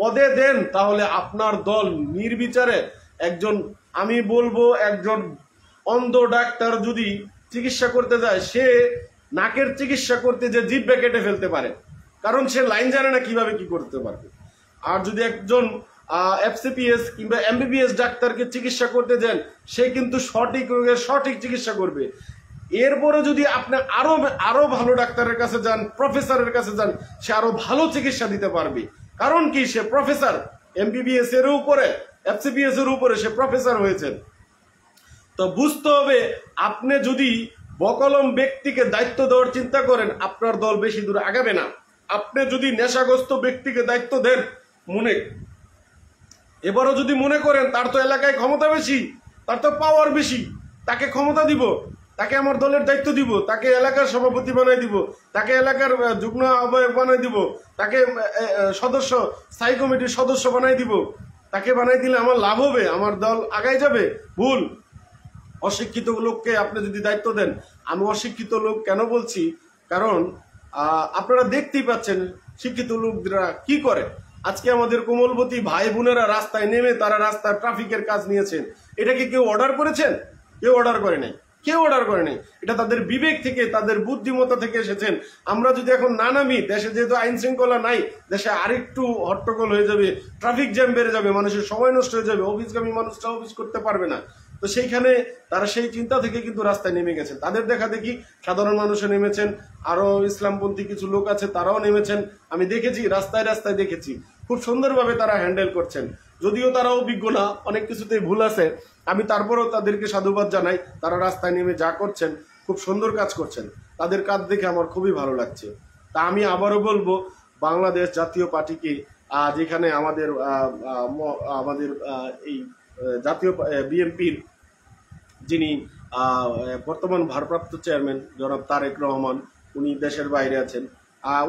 পদে দেন তাহলে আপনার দল নির্বিচারে একজন আমি বলবো একজন অন্ধ ডাক্তার যদি চিকিৎসা করতে যায় সে নাকের চিকিৎসা করতে যে জিভে কেটে ফেলতে পারে কারণ সে লাইন জানে না কিভাবে কি করতে পারবে আর যদি একজন এফসিপিএস কিংবা এমবিবিএস ডাক্তারকে চিকিৎসা করতে দেন সে কিন্তু সঠিক রোগের সঠিক চিকিৎসা করবে এরপরে যদি আপনি আরো আরো ভালো ডাক্তারের কাছে যান প্রফেসরের কাছে যান সে আরো ভালো চিকিৎসা দিতে পারবে কারণ কি সে প্রফেসর এমবিবিএস এর উপরে এফসিবিএস এর উপরে সে প্রফেসর হয়েছেন তো বুঝতে হবে আপনি যদি বকলম ব্যক্তিকে দায়িত্ব দেওয়ার চিন্তা করেন আপনার দল বেশি দূর আগাবে না আপনি যদি নেশাগ্রস্ত ব্যক্তিকে দায়িত্ব দেন মনে এবারও যদি মনে করেন তার তো এলাকায় ক্ষমতা বেশি তার তো পাওয়ার বেশি তাকে ক্ষমতা দিব তাকে আমার দলের দায়িত্ব দিব তাকে এলাকার সভাপতি বানাই দিব তাকে এলাকার যুগ্ম আহ্বায়ক বানাই দিব তাকে সদস্য স্থায়ী কমিটির সদস্য বানাই দিব তাকে বানাই দিলে আমার লাভ হবে আমার দল আগায় যাবে ভুল অশিক্ষিত লোককে আপনি যদি দায়িত্ব দেন আমি অশিক্ষিত লোক কেন বলছি কারণ আপনারা দেখতেই পাচ্ছেন শিক্ষিত লোকরা কি করে আজকে আমাদের কোমলবতী ভাই বোনেরা রাস্তায় নেমে তারা রাস্তায় ট্রাফিকের কাজ নিয়েছেন এটা কি কেউ অর্ডার করেছেন কেউ অর্ডার করে নাই কেউ অর্ডার করেনি এটা তাদের বিবেক থেকে তাদের বুদ্ধিমত্তা থেকে এসেছেন আমরা যদি এখন না নামি দেশে যেহেতু আইন শৃঙ্খলা নাই দেশে আরেকটু হট্টগোল হয়ে যাবে ট্রাফিক জ্যাম বেড়ে যাবে মানুষের সময় নষ্ট হয়ে যাবে অফিসগামী মানুষটা অফিস করতে পারবে না তো সেইখানে তারা সেই চিন্তা থেকে কিন্তু রাস্তায় নেমে গেছেন তাদের দেখা দেখি সাধারণ মানুষও নেমেছেন আরও ইসলামপন্থী কিছু লোক আছে তারাও নেমেছেন আমি দেখেছি রাস্তায় রাস্তায় দেখেছি খুব সুন্দরভাবে তারা হ্যান্ডেল করছেন যদিও তারা অভিজ্ঞ না অনেক কিছুতেই ভুল আছে আমি তারপরেও তাদেরকে সাধুবাদ জানাই তারা রাস্তায় নেমে যা করছেন খুব সুন্দর কাজ করছেন তাদের কাজ দেখে আমার খুবই ভালো লাগছে তা আমি আবারও বলবো বাংলাদেশ জাতীয় পার্টিকে যেখানে আমাদের আমাদের এই জাতীয় বিএনপির যিনি বর্তমান ভারপ্রাপ্ত চেয়ারম্যান জনাব তারেক রহমান উনি দেশের বাইরে আছেন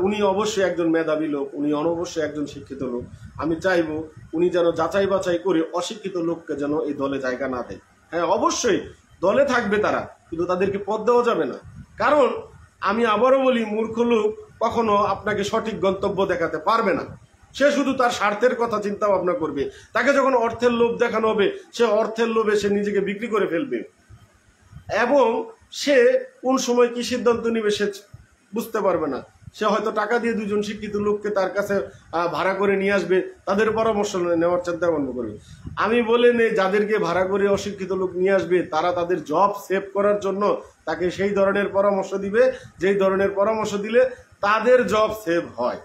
উনি অবশ্যই একজন মেধাবী লোক উনি অনবশ্যই একজন শিক্ষিত লোক আমি চাইব উনি যেন যাচাই বাছাই করে অশিক্ষিত লোককে যেন এই দলে জায়গা না দেয় হ্যাঁ অবশ্যই দলে থাকবে তারা কিন্তু তাদেরকে পদ দেওয়া যাবে না কারণ আমি আবারও বলি মূর্খ লোক কখনো আপনাকে সঠিক গন্তব্য দেখাতে পারবে না সে শুধু তার স্বার্থের কথা চিন্তা ভাবনা করবে তাকে যখন অর্থের লোভ দেখানো হবে সে অর্থের লোভে সে নিজেকে বিক্রি করে ফেলবে এবং সে কোন সময় কি সিদ্ধান্ত নিবে সে বুঝতে পারবে না সে হয়তো টাকা দিয়ে দুজন শিক্ষিত লোককে তার কাছে ভাড়া করে নিয়ে আসবে তাদের পরামর্শ নেওয়ার চিন্তা বন্ধ করবে আমি বলে নে যাদেরকে ভাড়া করে অশিক্ষিত লোক নিয়ে আসবে তারা তাদের জব সেভ করার জন্য তাকে সেই ধরনের পরামর্শ দিবে যেই ধরনের পরামর্শ দিলে তাদের জব সেভ হয়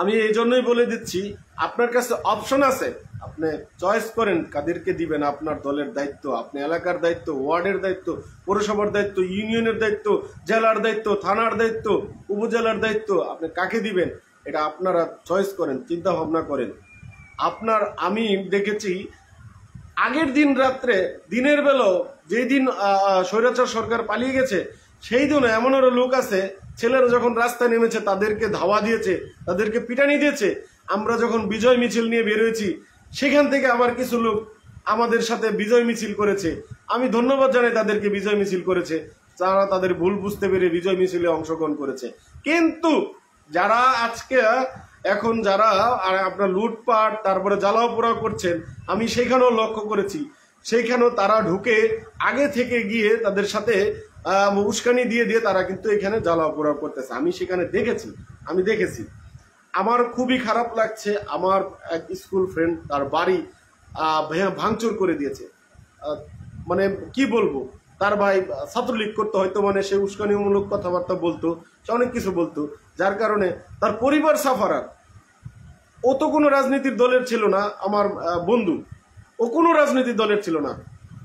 আমি এই জন্যই বলে দিচ্ছি আপনার কাছে অপশন আছে আপনি চয়েস করেন কাদেরকে দিবেন আপনার দলের দায়িত্ব আপনি এলাকার দায়িত্ব ওয়ার্ডের দায়িত্ব পৌরসভার দায়িত্ব ইউনিয়নের দায়িত্ব জেলার দায়িত্ব থানার দায়িত্ব উপজেলার দায়িত্ব আপনি কাকে দিবেন এটা আপনারা চয়েস করেন চিন্তা ভাবনা করেন আপনার আমি দেখেছি আগের দিন রাত্রে দিনের বেলাও যেই দিন স্বৈরাচার সরকার পালিয়ে গেছে সেই দিনও এমনেরও লোক আছে ছেলেরা যখন রাস্তায় নেমেছে তাদেরকে ধাওয়া দিয়েছে তাদেরকে পিটানি দিয়েছে আমরা যখন বিজয় মিছিল নিয়ে বেরোয়েছি সেখান থেকে আবার কিছু লোক আমাদের সাথে বিজয় মিছিল করেছে আমি ধন্যবাদ জানাই তাদেরকে বিজয় মিছিল করেছে তারা তাদের ভুল বুঝতে পেরে বিজয় মিছিলে অংশগ্রহণ করেছে কিন্তু যারা আজকে এখন যারা আপনার লুটপাট তারপরে জ্বালাও পোড়াও করছেন আমি সেখানেও লক্ষ্য করেছি সেইখানেও তারা ঢুকে আগে থেকে গিয়ে তাদের সাথে উস্কানি দিয়ে দিয়ে তারা কিন্তু এখানে জ্বালাও পোড়াও করতেছে আমি সেখানে দেখেছি আমি দেখেছি আমার খুবই খারাপ লাগছে আমার এক স্কুল ফ্রেন্ড তার বাড়ি ভাঙচুর করে দিয়েছে মানে কি বলবো তার ভাই ছাত্রলীগ করতো হয়তো মানে সে উস্কানিমূলক কথাবার্তা বলতো সে অনেক কিছু বলতো যার কারণে তার পরিবার সাফারার ও তো কোনো রাজনীতির দলের ছিল না আমার বন্ধু ও কোনো রাজনীতির দলের ছিল না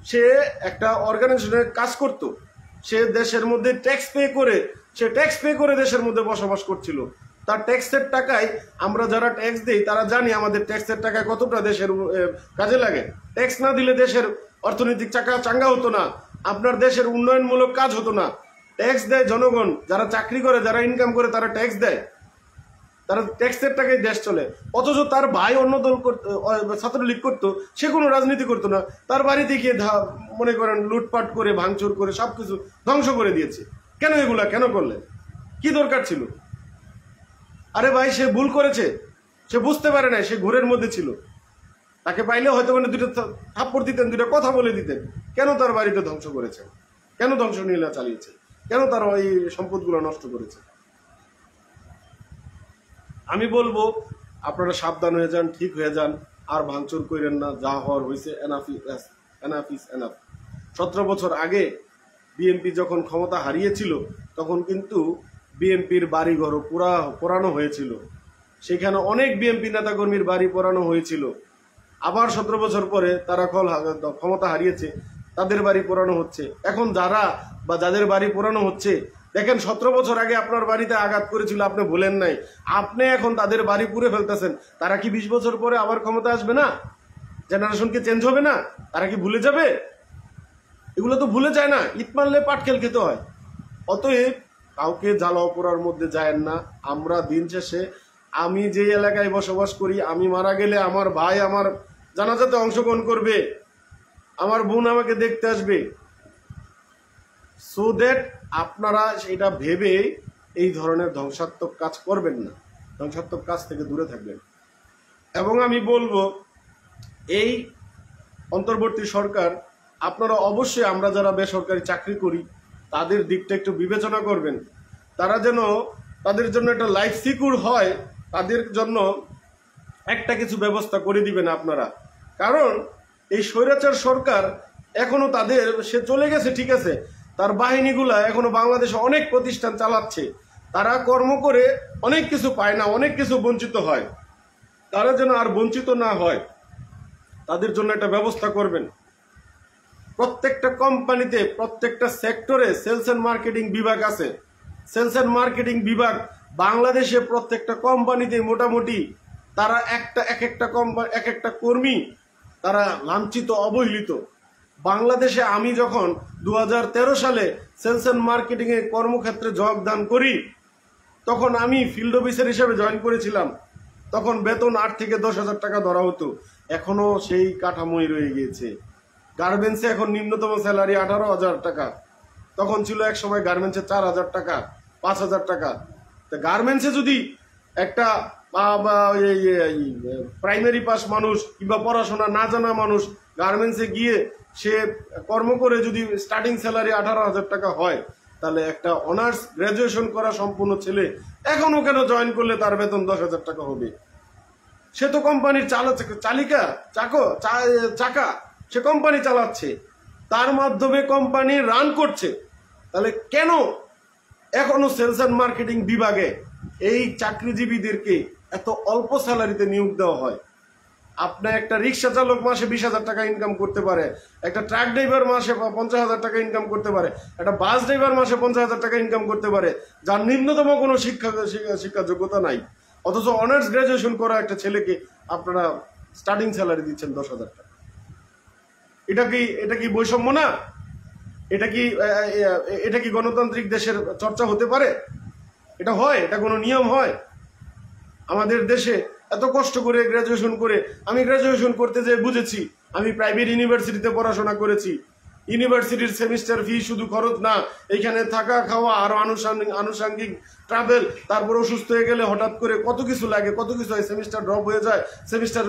সে একটা অর্গানাইজেশনের কাজ করত সে দেশের মধ্যে ট্যাক্স পে করে সে ট্যাক্স পে করে দেশের মধ্যে বসবাস করছিল তার ট্যাক্সের টাকায় আমরা যারা ট্যাক্স দিই তারা জানি আমাদের ট্যাক্সের টাকায় কতটা দেশের কাজে লাগে ট্যাক্স না দিলে দেশের অর্থনৈতিক চাকা চাঙ্গা হতো না আপনার দেশের উন্নয়নমূলক কাজ হতো না ট্যাক্স দেয় জনগণ যারা চাকরি করে যারা ইনকাম করে তারা ট্যাক্স দেয় তারা ট্যাক্সের টাকায় দেশ চলে অথচ তার ভাই অন্য দল ছাত্রলীগ করতো সে কোনো রাজনীতি করতো না তার বাড়িতে গিয়ে ধা মনে করেন লুটপাট করে ভাঙচুর করে সব কিছু ধ্বংস করে দিয়েছে কেন এগুলা কেন করলেন কি দরকার ছিল আরে ভাই সে ভুল করেছে সে বুঝতে পারে নাই সে ঘোরের মধ্যে ছিল তাকে পাইলে হয়তো মানে দুটো থাপ্পড় দিতেন দুটো কথা বলে দিতেন কেন তার বাড়িতে ধ্বংস করেছে কেন ধ্বংস নীলা চালিয়েছে কেন তার ওই সম্পদগুলো নষ্ট করেছে আমি বলবো আপনারা সাবধান হয়ে যান ঠিক হয়ে যান আর ভাঙচুর করেন না যা হওয়ার হয়েছে এনাফিস এনাফ সতেরো বছর আগে বিএনপি যখন ক্ষমতা হারিয়েছিল তখন কিন্তু বিএমপির বাড়িঘরও পুরা পোড়ানো হয়েছিল সেখানে অনেক বিএনপি নেতাকর্মীর বাড়ি পোড়ানো হয়েছিল আবার সতেরো বছর পরে তারা খল ক্ষমতা হারিয়েছে তাদের বাড়ি পোড়ানো হচ্ছে এখন যারা বা যাদের বাড়ি পোড়ানো হচ্ছে দেখেন সতেরো বছর আগে আপনার বাড়িতে আঘাত করেছিল আপনি ভুলেন নাই আপনি এখন তাদের বাড়ি পুড়ে ফেলতেছেন তারা কি বিশ বছর পরে আবার ক্ষমতা আসবে না জেনারেশনকে চেঞ্জ হবে না তারা কি ভুলে যাবে এগুলো তো ভুলে যায় না ইট মারলে খেল খেতে হয় অতএব কাউকে জ্বালা অপরার মধ্যে যায়েন না আমরা দিন শেষে আমি যে এলাকায় বসবাস করি আমি মারা গেলে আমার ভাই আমার জানাজাতে অংশগ্রহণ করবে আমার বোন আমাকে দেখতে আসবে সো দ্যাট আপনারা সেটা ভেবে এই ধরনের ধ্বংসাত্মক কাজ করবেন না ধ্বংসাত্মক কাজ থেকে দূরে থাকবেন এবং আমি বলবো এই অন্তর্বর্তী সরকার আপনারা অবশ্যই আমরা যারা বেসরকারি চাকরি করি তাদের দিকটা একটু বিবেচনা করবেন তারা যেন তাদের জন্য একটা লাইফ সিকিউর হয় তাদের জন্য একটা কিছু ব্যবস্থা করে দিবেন আপনারা কারণ এই স্বৈরাচার সরকার এখনো তাদের সে চলে গেছে ঠিক আছে তার বাহিনীগুলা এখনো বাংলাদেশে অনেক প্রতিষ্ঠান চালাচ্ছে তারা কর্ম করে অনেক কিছু পায় না অনেক কিছু বঞ্চিত হয় তারা যেন আর বঞ্চিত না হয় তাদের জন্য একটা ব্যবস্থা করবেন প্রত্যেকটা কোম্পানিতে প্রত্যেকটা সেক্টরে সেলস অ্যান্ড মার্কেটিং বিভাগ আছে সেলস অ্যান্ড মার্কেটিং বিভাগ বাংলাদেশে প্রত্যেকটা কোম্পানিতে মোটামুটি তারা একটা এক একটা কোম্পানি এক একটা কর্মী তারা লাঞ্ছিত অবহেলিত বাংলাদেশে আমি যখন দু সালে সেলস অ্যান্ড মার্কেটিংয়ে কর্মক্ষেত্রে যোগদান করি তখন আমি ফিল্ড অফিসার হিসেবে জয়েন করেছিলাম তখন বেতন আট থেকে দশ হাজার টাকা ধরা হতো এখনও সেই কাঠামোই রয়ে গিয়েছে গার্মেন্টসে এখন নিম্নতম স্যালারি আঠারো হাজার টাকা তখন ছিল এক সময় গার্মেন্টসে চার হাজার টাকা পাঁচ হাজার টাকা তা গার্মেন্টসে যদি একটা প্রাইমারি পাস মানুষ কিংবা পড়াশোনা না জানা মানুষ গার্মেন্টসে গিয়ে সে কর্ম করে যদি স্টার্টিং স্যালারি আঠারো হাজার টাকা হয় তাহলে একটা অনার্স গ্র্যাজুয়েশন করা সম্পূর্ণ ছেলে এখনও কেন জয়েন করলে তার বেতন দশ হাজার টাকা হবে সে তো কোম্পানির চালা চালিকা চাকো চাকা সে কোম্পানি চালাচ্ছে তার মাধ্যমে কোম্পানি রান করছে তাহলে কেন এখনো সেলস অ্যান্ড মার্কেটিং বিভাগে এই চাকরিজীবীদেরকে এত অল্প স্যালারিতে নিয়োগ দেওয়া হয় আপনার একটা রিক্সা চালক মাসে বিশ হাজার টাকা ইনকাম করতে পারে একটা ট্রাক ড্রাইভার মাসে পঞ্চাশ হাজার টাকা ইনকাম করতে পারে একটা বাস ড্রাইভার মাসে পঞ্চাশ হাজার টাকা ইনকাম করতে পারে যার নিম্নতম কোনো শিক্ষা শিক্ষা যোগ্যতা নাই অথচ অনার্স গ্র্যাজুয়েশন করা একটা ছেলেকে আপনারা স্টার্টিং স্যালারি দিচ্ছেন দশ হাজার টাকা এটা কি এটা কি বৈষম্য না এটা কি এটা কি গণতান্ত্রিক দেশের চর্চা হতে পারে এটা হয় এটা কোনো নিয়ম হয় আমাদের দেশে এত কষ্ট করে গ্র্যাজুয়েশন করে আমি গ্র্যাজুয়েশন করতে যেয়ে বুঝেছি আমি প্রাইভেট ইউনিভার্সিটিতে পড়াশোনা করেছি ইউনিভার্সিটির সেমিস্টার ফি শুধু খরচ না এখানে থাকা খাওয়া আরও আনুষাঙ্গিক আনুষঙ্গিক ট্রাভেল তারপর অসুস্থ হয়ে গেলে হঠাৎ করে কত কিছু লাগে কত কিছু হয় সেমিস্টার ড্রপ হয়ে যায় সেমিস্টার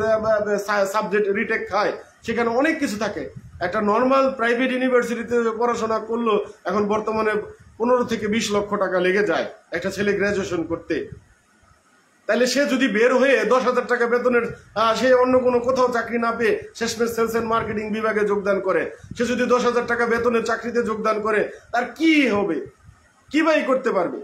সাবজেক্ট রিটেক খায় সেখানে অনেক কিছু থাকে একটা নর্মাল প্রাইভেট ইউনিভার্সিটিতে পড়াশোনা করলো এখন বর্তমানে পনেরো থেকে বিশ লক্ষ টাকা লেগে যায় একটা ছেলে গ্র্যাজুয়েশন করতে তাহলে সে যদি বের হয়ে দশ হাজার টাকা বেতনের সে অন্য কোনো কোথাও চাকরি না পেয়ে শেষমেশ সেলস অ্যান্ড মার্কেটিং বিভাগে যোগদান করে সে যদি দশ হাজার টাকা বেতনের চাকরিতে যোগদান করে তার কি হবে কি বাই করতে পারবে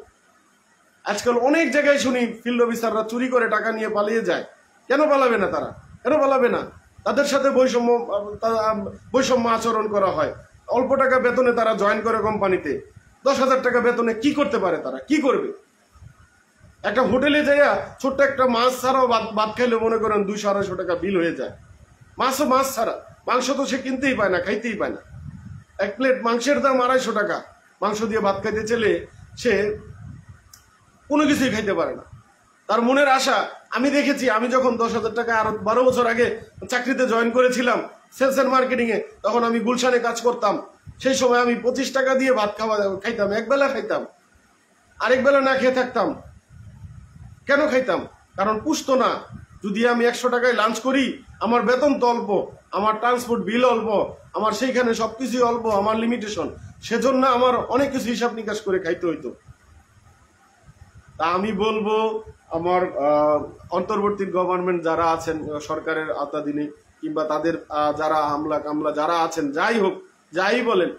আজকাল অনেক জায়গায় শুনি ফিল্ড অফিসাররা চুরি করে টাকা নিয়ে পালিয়ে যায় কেন পালাবে না তারা কেন পালাবে না তাদের সাথে বৈষম্য বৈষম্য আচরণ করা হয় অল্প টাকা বেতনে তারা জয়েন করে কোম্পানিতে দশ হাজার টাকা বেতনে কি করতে পারে তারা কি করবে একটা হোটেলে যাইয়া ছোট্ট একটা মাছ ছাড়াও ভাত খাইলে মনে করেন দুইশো আড়াইশো টাকা বিল হয়ে যায় মাছও মাছ ছাড়া মাংস তো সে কিনতেই পায় না খাইতেই পায় না এক প্লেট মাংসের দাম আড়াইশো টাকা মাংস দিয়ে ভাত খাইতে চলে সে কোনো কিছুই খাইতে পারে না তার মনের আশা আমি দেখেছি আমি যখন দশ হাজার টাকা আরো বারো বছর আগে চাকরিতে জয়েন করেছিলাম সেলস এন্ড মার্কেটিংয়ে তখন আমি গুলশানে কাজ করতাম সেই সময় আমি পঁচিশ টাকা দিয়ে ভাত খাওয়া খাইতাম একবেলা খাইতাম আরেক বেলা না খেয়ে থাকতাম কেন খাইতাম কারণ পুষতো না যদি আমি একশো টাকায় লাঞ্চ করি আমার বেতন তো অল্প আমার ট্রান্সপোর্ট বিল অল্প আমার সেইখানে সব কিছুই অল্প আমার লিমিটেশন সেজন্য আমার অনেক কিছু হিসাব নিকাশ করে খাইতে হইতো তা আমি বলবো আমার অন্তর্বর্তী গভর্নমেন্ট যারা আছেন সরকারের আত্মাধীনে কিংবা তাদের যারা হামলা কামলা যারা আছেন যাই হোক যাই বলেন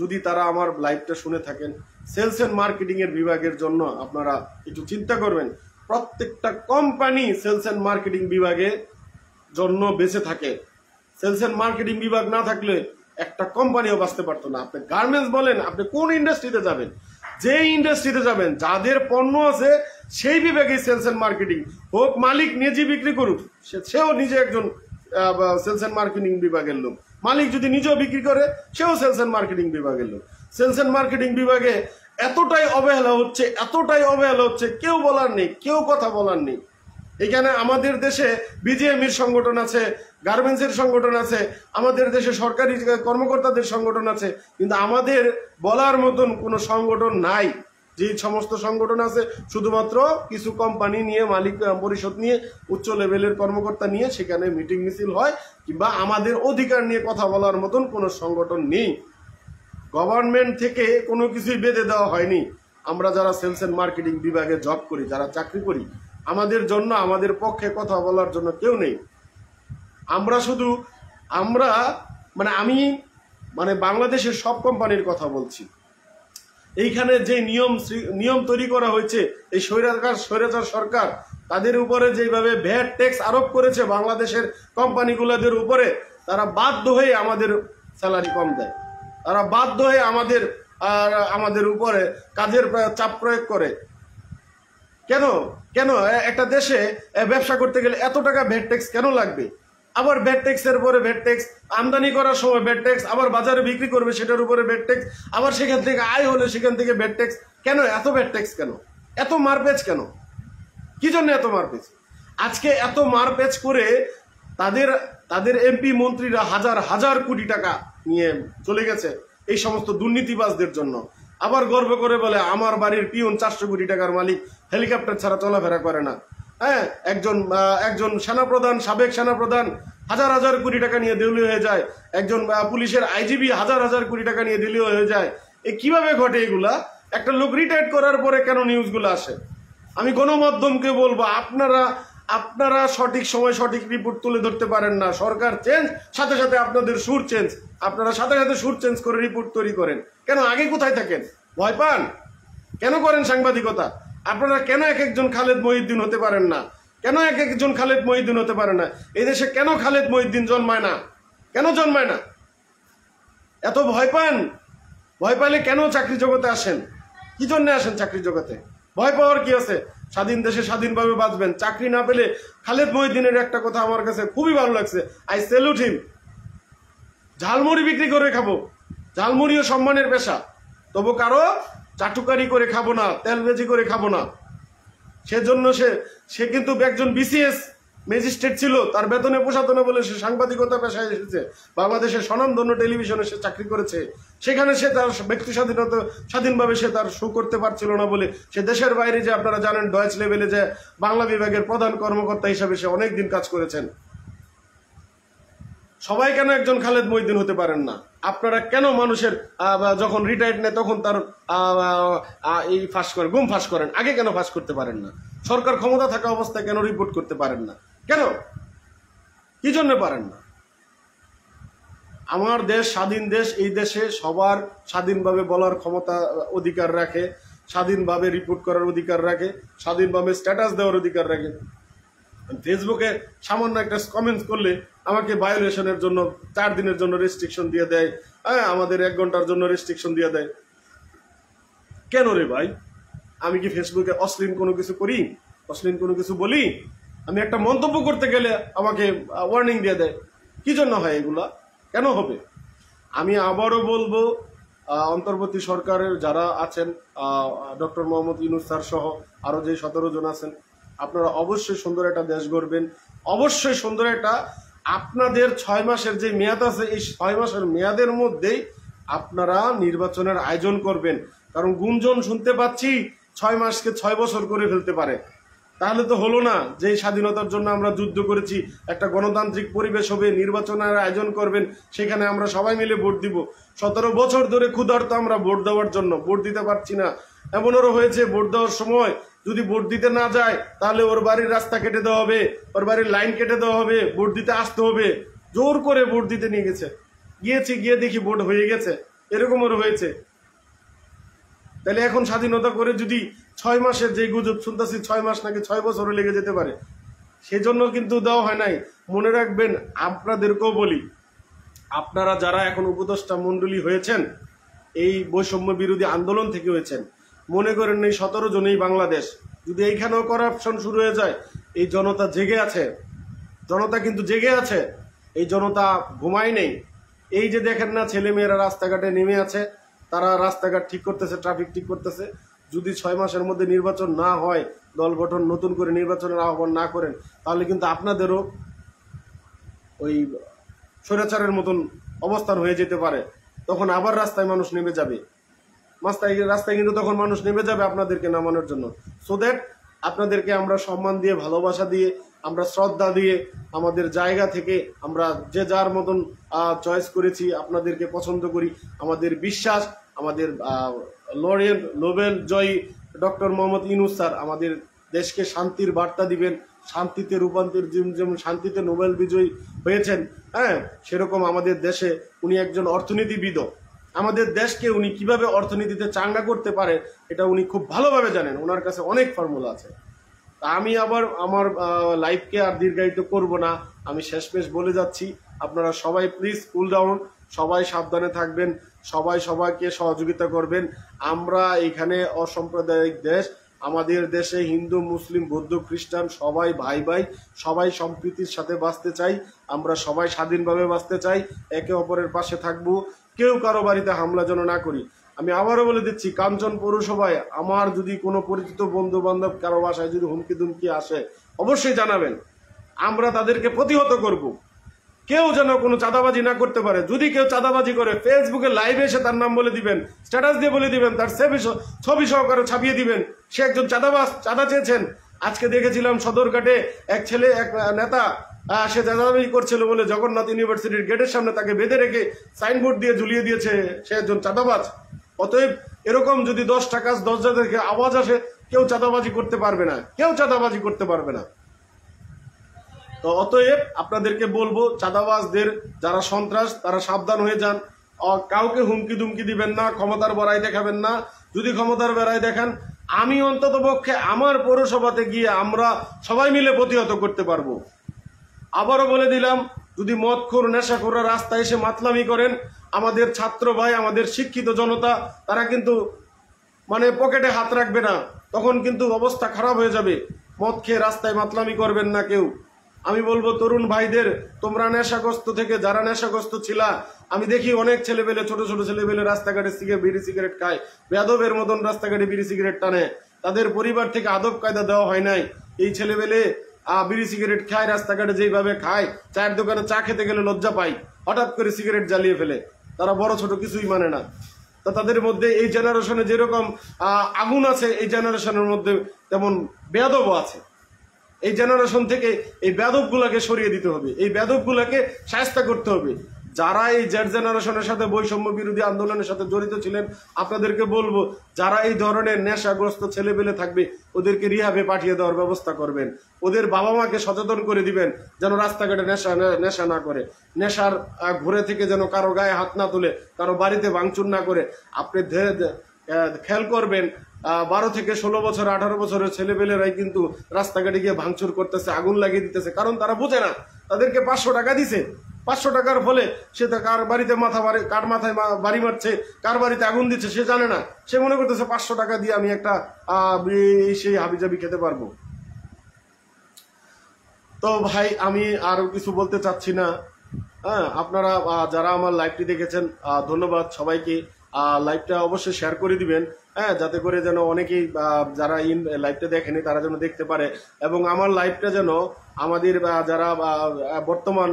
যদি তারা আমার লাইভটা শুনে থাকেন সেলস অ্যান্ড মার্কেটিংয়ের বিভাগের জন্য আপনারা একটু চিন্তা করবেন প্রত্যেকটা কোম্পানি সেলস অ্যান্ড মার্কেটিং বিভাগে জন্য বেঁচে থাকে সেলস অ্যান্ড মার্কেটিং বিভাগ না থাকলে একটা কোম্পানিও বাঁচতে পারতো না আপনি গার্মেন্টস বলেন আপনি কোন ইন্ডাস্ট্রিতে যাবেন যে ইন্ডাস্ট্রিতে যাবেন যাদের পণ্য আছে সেই বিভাগে সেলস অ্যান্ড মার্কেটিং হোক মালিক নিজে বিক্রি করুক সেও নিজে একজন সেলস অ্যান্ড মার্কেটিং বিভাগের লোক মালিক যদি নিজেও বিক্রি করে সেও সেলস অ্যান্ড মার্কেটিং বিভাগের লোক সেলস অ্যান্ড মার্কেটিং বিভাগে এতটাই অবহেলা হচ্ছে এতটাই অবহেলা হচ্ছে কেউ বলার নেই কেউ কথা বলার নেই এখানে আমাদের দেশে বিজিএমির সংগঠন আছে গার্মেন্টসের সংগঠন আছে আমাদের দেশে সরকারি কর্মকর্তাদের সংগঠন আছে কিন্তু আমাদের বলার মতন কোনো সংগঠন নাই যে সমস্ত সংগঠন আছে শুধুমাত্র কিছু কোম্পানি নিয়ে মালিক পরিষদ নিয়ে উচ্চ লেভেলের কর্মকর্তা নিয়ে সেখানে মিটিং মিছিল হয় কিংবা আমাদের অধিকার নিয়ে কথা বলার মতন কোনো সংগঠন নেই গভর্নমেন্ট থেকে কোনো কিছুই বেঁধে দেওয়া হয়নি আমরা যারা সেলস অ্যান্ড মার্কেটিং বিভাগে জব করি যারা চাকরি করি আমাদের জন্য আমাদের পক্ষে কথা বলার জন্য কেউ নেই আমরা শুধু আমরা মানে আমি মানে বাংলাদেশের সব কোম্পানির কথা বলছি এইখানে যে নিয়ম নিয়ম তৈরি করা হয়েছে এই স্বৈরাচার স্বৈরাচার সরকার তাদের উপরে যেভাবে ভ্যাট ট্যাক্স আরোপ করেছে বাংলাদেশের কোম্পানিগুলোদের উপরে তারা বাধ্য হয়ে আমাদের স্যালারি কম দেয় তারা বাধ্য হয়ে আমাদের আর আমাদের উপরে কাজের চাপ প্রয়োগ করে কেন কেন একটা দেশে ব্যবসা করতে গেলে এত টাকা ভ্যাট ট্যাক্স কেন লাগবে আবার ভ্যাট ট্যাক্সের পরে ভ্যাট ট্যাক্স আমদানি করার সময় ভ্যাট ট্যাক্স আবার বাজারে বিক্রি করবে সেটার উপরে ভ্যাট ট্যাক্স আবার সেখান থেকে আয় হলে সেখান থেকে ভ্যাট ট্যাক্স কেন এত ভ্যাট ট্যাক্স কেন এত মারপেচ কেন কি জন্য এত মারপেচ আজকে এত মারপেচ করে তাদের তাদের এমপি মন্ত্রীরা হাজার হাজার কোটি টাকা নিয়ে চলে গেছে এই সমস্ত দুর্নীতিবাজদের জন্য আবার গর্ব করে বলে আমার বাড়ির পিউন চারশো কোটি টাকার মালিক হেলিকপ্টার ছাড়া চলাফেরা করে না হ্যাঁ একজন একজন সেনাপ্রধান সাবেক সেনাপ্রধান হাজার হাজার কোটি টাকা নিয়ে দেউলি হয়ে যায় একজন পুলিশের আইজিবি হাজার হাজার কোটি টাকা নিয়ে দেউলি হয়ে যায় এ কিভাবে ঘটে এগুলা একটা লোক রিটায়ার করার পরে কেন নিউজগুলো আসে আমি গণমাধ্যমকে বলবো আপনারা আপনারা সঠিক সময় সঠিক রিপোর্ট তুলে ধরতে পারেন না সরকার চেঞ্জ সাথে সাথে আপনাদের সুর চেঞ্জ আপনারা সাথে সাথে সুর চেঞ্জ করে রিপোর্ট তৈরি করেন কেন আগে কোথায় থাকেন ভয় পান কেন করেন সাংবাদিকতা আপনারা কেন এক একজন খালেদ মহিউদ্দিন হতে পারেন না কেন এক একজন খালেদ মহিউদ্দিন হতে পারে না এই দেশে কেন খালেদ মহিউদ্দিন জন্মায় না কেন জন্মায় না এত ভয় পান ভয় পাইলে কেন চাকরি জগতে আসেন কি জন্য আসেন চাকরি জগতে ভয় পাওয়ার কি আছে স্বাধীন দেশে স্বাধীনভাবে বাঁচবেন চাকরি না পেলে খালেদ মহিদ্দিনের একটা কথা আমার কাছে খুবই ভালো লাগছে আই সেলুট হিম ঝালমুড়ি বিক্রি করে খাবো ঝালমুড়িও সম্মানের পেশা তবু কারো চাটুকারি করে খাবো না তেল ভেজি করে খাবো না সেজন্য সে সে কিন্তু একজন বিসিএস ম্যাজিস্ট্রেট ছিল তার বেতনে পোষাতনে বলে সে সাংবাদিকতা পেশায় এসেছে বাংলাদেশের স্বনামধন্য টেলিভিশনে সে চাকরি করেছে সেখানে সে তার ব্যক্তি স্বাধীনতা স্বাধীনভাবে সে তার শো করতে পারছিল না বলে সে দেশের বাইরে যে আপনারা জানেন ডয়েচ লেভেলে যে বাংলা বিভাগের প্রধান কর্মকর্তা হিসাবে সে অনেক দিন কাজ করেছেন সবাই কেন একজন খালেদ মহিদিন হতে পারেন না আপনারা কেন মানুষের যখন রিটায়ার্ড নেয় তখন তার এই ফাঁস করেন গুম ফাঁস করেন আগে কেন ফাঁস করতে পারেন না সরকার ক্ষমতা থাকা অবস্থায় কেন রিপোর্ট করতে পারেন না কেন কি জন্য পারেন না আমার দেশ স্বাধীন দেশ এই দেশে সবার স্বাধীনভাবে বলার ক্ষমতা অধিকার রাখে স্বাধীনভাবে রিপোর্ট করার অধিকার রাখে স্বাধীনভাবে স্ট্যাটাস দেওয়ার অধিকার রাখে ফেসবুকে সামান্য একটা কমেন্টস করলে আমাকে ভায়োলেশনের জন্য চার দিনের জন্য রেস্ট্রিকশন দিয়ে দেয় হ্যাঁ আমাদের এক ঘন্টার জন্য রেস্ট্রিকশন দিয়ে দেয় কেন রে ভাই আমি কি ফেসবুকে অশ্লীল কোনো কিছু করি অশ্লীল কোনো কিছু বলি আমি একটা মন্তব্য করতে গেলে আমাকে ওয়ার্নিং দিয়ে দেয় কী জন্য হয় এগুলা কেন হবে আমি আবারও বলবো অন্তর্বর্তী সরকারের যারা আছেন ডক্টর মোহাম্মদ ইউনুস স্যার সহ আরও যে সতেরো জন আছেন আপনারা অবশ্যই সুন্দর একটা দেশ গড়বেন অবশ্যই সুন্দর একটা আপনাদের ছয় মাসের যে মেয়াদ আছে এই ছয় মাসের মেয়াদের মধ্যেই আপনারা নির্বাচনের আয়োজন করবেন কারণ গুঞ্জন শুনতে পাচ্ছি ছয় মাসকে ছয় বছর করে ফেলতে পারে তাহলে তো হলো না যে স্বাধীনতার জন্য আমরা যুদ্ধ করেছি একটা গণতান্ত্রিক পরিবেশ হবে নির্বাচনের আয়োজন করবেন সেখানে আমরা সবাই মিলে ভোট দিব সতেরো বছর ধরে ক্ষুধার্ত আমরা ভোট দেওয়ার জন্য ভোট দিতে পারছি না এমনও হয়েছে ভোট দেওয়ার সময় যদি ভোট দিতে না যায় তাহলে ওর বাড়ির রাস্তা কেটে দেওয়া হবে ওর বাড়ির লাইন কেটে দেওয়া হবে ভোট দিতে আসতে হবে জোর করে ভোট দিতে নিয়ে গেছে গিয়েছি গিয়ে দেখি ভোট হয়ে গেছে এরকম ওর হয়েছে তাহলে এখন স্বাধীনতা করে যদি ছয় মাসের যে গুজব শুনতেছি ছয় মাস নাকি ছয় বছরও লেগে যেতে পারে সেজন্য কিন্তু দেওয়া হয় নাই মনে রাখবেন আপনাদেরকেও বলি আপনারা যারা এখন উপদেষ্টা মণ্ডলী হয়েছেন এই বৈষম্য বিরোধী আন্দোলন থেকে হয়েছেন মনে করেন এই সতেরো জনেই বাংলাদেশ যদি এইখানেও করাপশন শুরু হয়ে যায় এই জনতা জেগে আছে জনতা কিন্তু জেগে আছে এই জনতা ঘুমায় নেই এই যে দেখেন না ছেলেমেয়েরা রাস্তাঘাটে নেমে আছে তারা রাস্তাঘাট ঠিক করতেছে ট্রাফিক ঠিক করতেছে যদি ছয় মাসের মধ্যে নির্বাচন না হয় দল গঠন নতুন করে নির্বাচনের আহ্বান না করেন তাহলে কিন্তু আপনাদেরও ওই স্বৈরাচারের মতন অবস্থান হয়ে যেতে পারে তখন আবার রাস্তায় মানুষ নেমে যাবে রাস্তায় রাস্তায় কিন্তু তখন মানুষ নেমে যাবে আপনাদেরকে নামানোর জন্য সো দ্যাট আপনাদেরকে আমরা সম্মান দিয়ে ভালোবাসা দিয়ে আমরা শ্রদ্ধা দিয়ে আমাদের জায়গা থেকে আমরা যে যার মতন চয়েস করেছি আপনাদেরকে পছন্দ করি আমাদের বিশ্বাস আমাদের লরেল নোবেল জয়ী ডক্টর মোহাম্মদ ইনুস স্যার আমাদের দেশকে শান্তির বার্তা দিবেন শান্তিতে রূপান্তর যেমন শান্তিতে নোবেল বিজয়ী হয়েছেন হ্যাঁ সেরকম আমাদের দেশে উনি একজন অর্থনীতিবিদ আমাদের দেশকে উনি কিভাবে অর্থনীতিতে চাঙ্গা করতে পারে এটা উনি খুব ভালোভাবে জানেন ওনার কাছে অনেক ফর্মুলা আছে তা আমি আবার আমার লাইফকে আর দীর্ঘায়িত করব না আমি শেষমেশ বলে যাচ্ছি আপনারা সবাই প্লিজ কুল ডাউন সবাই সাবধানে থাকবেন সবাই সবাইকে সহযোগিতা করবেন আমরা এখানে অসাম্প্রদায়িক দেশ আমাদের দেশে হিন্দু মুসলিম বৌদ্ধ খ্রিস্টান সবাই ভাই ভাই সবাই সম্প্রীতির সাথে বাঁচতে চাই আমরা সবাই স্বাধীনভাবে বাঁচতে চাই একে অপরের পাশে থাকব কেউ কারো বাড়িতে হামলা যেন না করি আমি আবারও বলে দিচ্ছি কাঞ্চন পৌরসভায় আমার যদি কোনো পরিচিত বন্ধু বান্ধব কারো বাসায় যদি হুমকি দুমকি আসে অবশ্যই জানাবেন আমরা তাদেরকে প্রতিহত করবো কেউ যেন কোনো চাঁদাবাজি না করতে পারে যদি কেউ চাঁদাবাজি করে ফেসবুকে লাইভে এসে তার নাম বলে দিবেন স্ট্যাটাস দিয়ে বলে দিবেন তার ছবি ছবি সহকারে ছাপিয়ে দিবেন সে একজন চাঁদাবাজ চাঁদা চেয়েছেন আজকে দেখেছিলাম সদরঘাটে এক ছেলে এক নেতা সে চাঁদাবাজি করছিল বলে জগন্নাথ ইউনিভার্সিটির গেটের সামনে তাকে বেঁধে রেখে সাইনবোর্ড দিয়ে ঝুলিয়ে দিয়েছে সে একজন চাঁদাবাজ অতএব এরকম যদি দশটা কাজ দশ থেকে আওয়াজ আসে কেউ চাঁদাবাজি করতে পারবে না কেউ চাঁদাবাজি করতে পারবে না তো অতএব আপনাদেরকে বলবো চাঁদাবাজদের যারা সন্ত্রাস তারা সাবধান হয়ে যান কাউকে হুমকি দুমকি দিবেন না ক্ষমতার বড়াই দেখাবেন না যদি ক্ষমতার বেড়াই দেখান আমি অন্তত পক্ষে আমার পৌরসভাতে গিয়ে আমরা সবাই মিলে প্রতিহত করতে পারবো আবারও বলে দিলাম যদি মদখোর নেশাখোরা রাস্তায় এসে মাতলামি করেন আমাদের ছাত্র ভাই আমাদের শিক্ষিত জনতা তারা কিন্তু মানে পকেটে হাত রাখবে না তখন কিন্তু অবস্থা খারাপ হয়ে যাবে মদ খেয়ে রাস্তায় মাতলামি করবেন না কেউ আমি বলবো তরুণ ভাইদের তোমরা নেশাগ্রস্ত থেকে যারা নেশাগ্রস্ত ছিল আমি দেখি অনেক পেলে ছোট ছোট পেলে রাস্তাঘাটে শিখে বিড়ি সিগারেট খায় বেদবের মতন রাস্তাঘাটে বিড়ি সিগারেট টানে তাদের পরিবার থেকে আদব কায়দা দেওয়া হয় নাই এই ছেলেপেলে বিড়ি সিগারেট খায় রাস্তাঘাটে যেইভাবে খায় চায়ের দোকানে চা খেতে গেলে লজ্জা পায় হঠাৎ করে সিগারেট জ্বালিয়ে ফেলে তারা বড় ছোট কিছুই মানে না তা তাদের মধ্যে এই জেনারেশনে যেরকম আগুন আছে এই জেনারেশনের মধ্যে তেমন বেদবও আছে এই জেনারেশন থেকে এই ব্যাধবগুলাকে সরিয়ে দিতে হবে এই ব্যাধবগুলাকে সাহস্তা করতে হবে যারা এই জেড জেনারেশনের সাথে বৈষম্য বিরোধী আন্দোলনের সাথে জড়িত ছিলেন আপনাদেরকে বলবো যারা এই ধরনের নেশাগ্রস্ত ছেলেবেলে থাকবে ওদেরকে রিহাবে পাঠিয়ে দেওয়ার ব্যবস্থা করবেন ওদের বাবা মাকে সচেতন করে দিবেন যেন রাস্তাঘাটে নেশা নেশা না করে নেশার ঘুরে থেকে যেন কারো গায়ে হাত না তুলে কারো বাড়িতে ভাঙচুর না করে আপনি খেয়াল করবেন বারো থেকে ষোলো বছর আঠারো বছরের ছেলেপেলেরাই কিন্তু রাস্তাঘাটে গিয়ে ভাঙচুর করতেছে আগুন লাগিয়ে দিতেছে কারণ তারা বোঝে না তাদেরকে পাঁচশো টাকা দিছে পাঁচশো টাকার ফলে সে তা কার বাড়িতে মাথা বাড়ি কার মাথায় বাড়ি মারছে কার বাড়িতে আগুন দিচ্ছে সে জানে না সে মনে করতেছে পাঁচশো টাকা দিয়ে আমি একটা সেই হাবিজাবি খেতে পারবো তো ভাই আমি আরো কিছু বলতে চাচ্ছি না হ্যাঁ আপনারা যারা আমার লাইভটি দেখেছেন ধন্যবাদ সবাইকে লাইভটা অবশ্যই শেয়ার করে দিবেন হ্যাঁ যাতে করে যেন অনেকেই যারা ইন লাইভটা দেখেনি তারা যেন দেখতে পারে এবং আমার লাইভটা যেন আমাদের যারা বর্তমান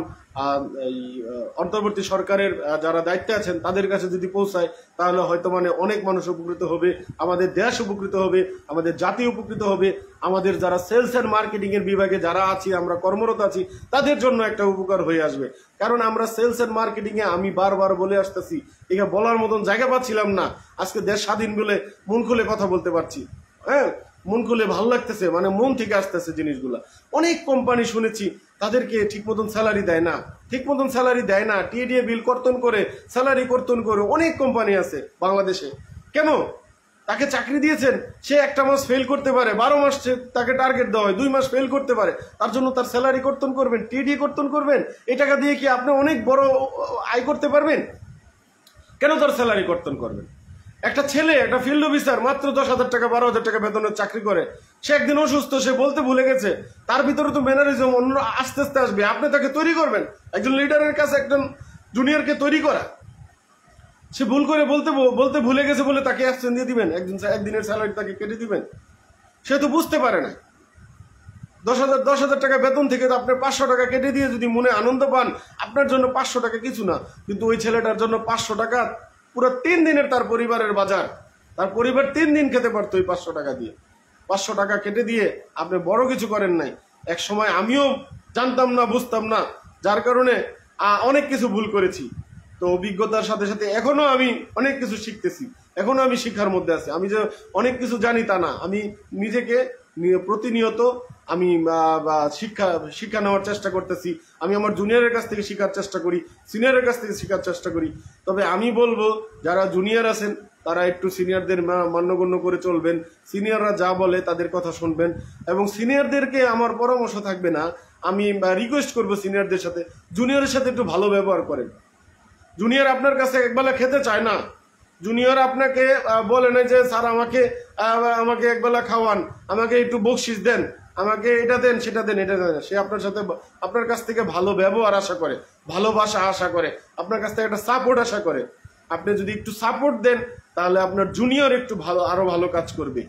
অন্তর্বর্তী সরকারের যারা দায়িত্বে আছেন তাদের কাছে যদি পৌঁছায় তাহলে হয়তো মানে অনেক মানুষ উপকৃত হবে আমাদের দেশ উপকৃত হবে আমাদের জাতি উপকৃত হবে আমাদের যারা সেলস অ্যান্ড মার্কেটিংয়ের বিভাগে যারা আছি আমরা কর্মরত আছি তাদের জন্য একটা উপকার হয়ে আসবে কারণ আমরা সেলস অ্যান্ড মার্কেটিংয়ে আমি বারবার বলে আসতেছি এটা বলার মতন জায়গা পাচ্ছিলাম না আজকে দেশ স্বাধীন বলে মন খুলে কথা বলতে পারছি হ্যাঁ মন খুলে ভালো লাগতেছে মানে মন থেকে আসতেছে জিনিসগুলা অনেক কোম্পানি শুনেছি তাদেরকে ঠিক মতন স্যালারি দেয় না ঠিক মতন স্যালারি দেয় না টিএডিএ বিল কর্তন করে স্যালারি কর্তন করে অনেক কোম্পানি আছে বাংলাদেশে কেন তাকে চাকরি দিয়েছেন সে একটা মাস ফেল করতে পারে বারো মাস তাকে টার্গেট দেওয়া হয় দুই মাস ফেল করতে পারে তার জন্য তার স্যালারি কর্তন করবেন টিডি কর্তন করবেন এ টাকা দিয়ে কি আপনি অনেক বড় আয় করতে পারবেন কেন তার স্যালারি কর্তন করবেন একটা ছেলে একটা ফিল্ড অফিসার মাত্র দশ হাজার টাকা বারো হাজার টাকা বেতনের চাকরি করে সে একদিন অসুস্থ সে বলতে ভুলে গেছে তার ভিতরে তো ম্যানারিজম অন্য আস্তে আস্তে আসবে আপনি তাকে তৈরি করবেন একজন লিডারের কাছে একজন জুনিয়রকে তৈরি করা সে ভুল করে বলতে বলতে ভুলে গেছে বলে তাকে অ্যাবসেন্ট দিয়ে দিবেন একদিন একদিনের স্যালারি তাকে কেটে দিবেন সে তো বুঝতে পারে না দশ হাজার দশ হাজার টাকা বেতন থেকে তো আপনার পাঁচশো টাকা কেটে দিয়ে যদি মনে আনন্দ পান আপনার জন্য পাঁচশো টাকা কিছু না কিন্তু ওই ছেলেটার জন্য পাঁচশো টাকা পুরো তিন দিনের তার পরিবারের বাজার তার পরিবার তিন দিন খেতে পারত ওই পাঁচশো টাকা দিয়ে পাঁচশো টাকা কেটে দিয়ে আপনি বড় কিছু করেন নাই এক সময় আমিও জানতাম না বুঝতাম না যার কারণে অনেক কিছু ভুল করেছি তো অভিজ্ঞতার সাথে সাথে এখনও আমি অনেক কিছু শিখতেছি এখনও আমি শিক্ষার মধ্যে আছি আমি যে অনেক কিছু জানি তা না আমি নিজেকে প্রতিনিয়ত আমি শিক্ষা শিক্ষা নেওয়ার চেষ্টা করতেছি আমি আমার জুনিয়রের কাছ থেকে শেখার চেষ্টা করি সিনিয়রের কাছ থেকে শেখার চেষ্টা করি তবে আমি বলবো যারা জুনিয়র আছেন তারা একটু সিনিয়রদের মান্যগণ্য করে চলবেন সিনিয়ররা যা বলে তাদের কথা শুনবেন এবং সিনিয়রদেরকে আমার পরামর্শ থাকবে না আমি রিকোয়েস্ট করব সিনিয়রদের সাথে জুনিয়রের সাথে একটু ভালো ব্যবহার করেন জুনিয়র আপনার কাছে একবেলা খেতে চায় না জুনিয়র আপনাকে বলে না যে স্যার আমাকে আমাকে একবেলা খাওয়ান আমাকে একটু বকশিস দেন আমাকে এটা দেন সেটা দেন এটা দেন সে আপনার সাথে আপনার কাছ থেকে ভালো ব্যবহার আশা করে ভালোবাসা আশা করে আপনার কাছ থেকে একটা সাপোর্ট আশা করে আপনি যদি একটু সাপোর্ট দেন তাহলে আপনার জুনিয়র একটু ভালো আরও ভালো কাজ করবে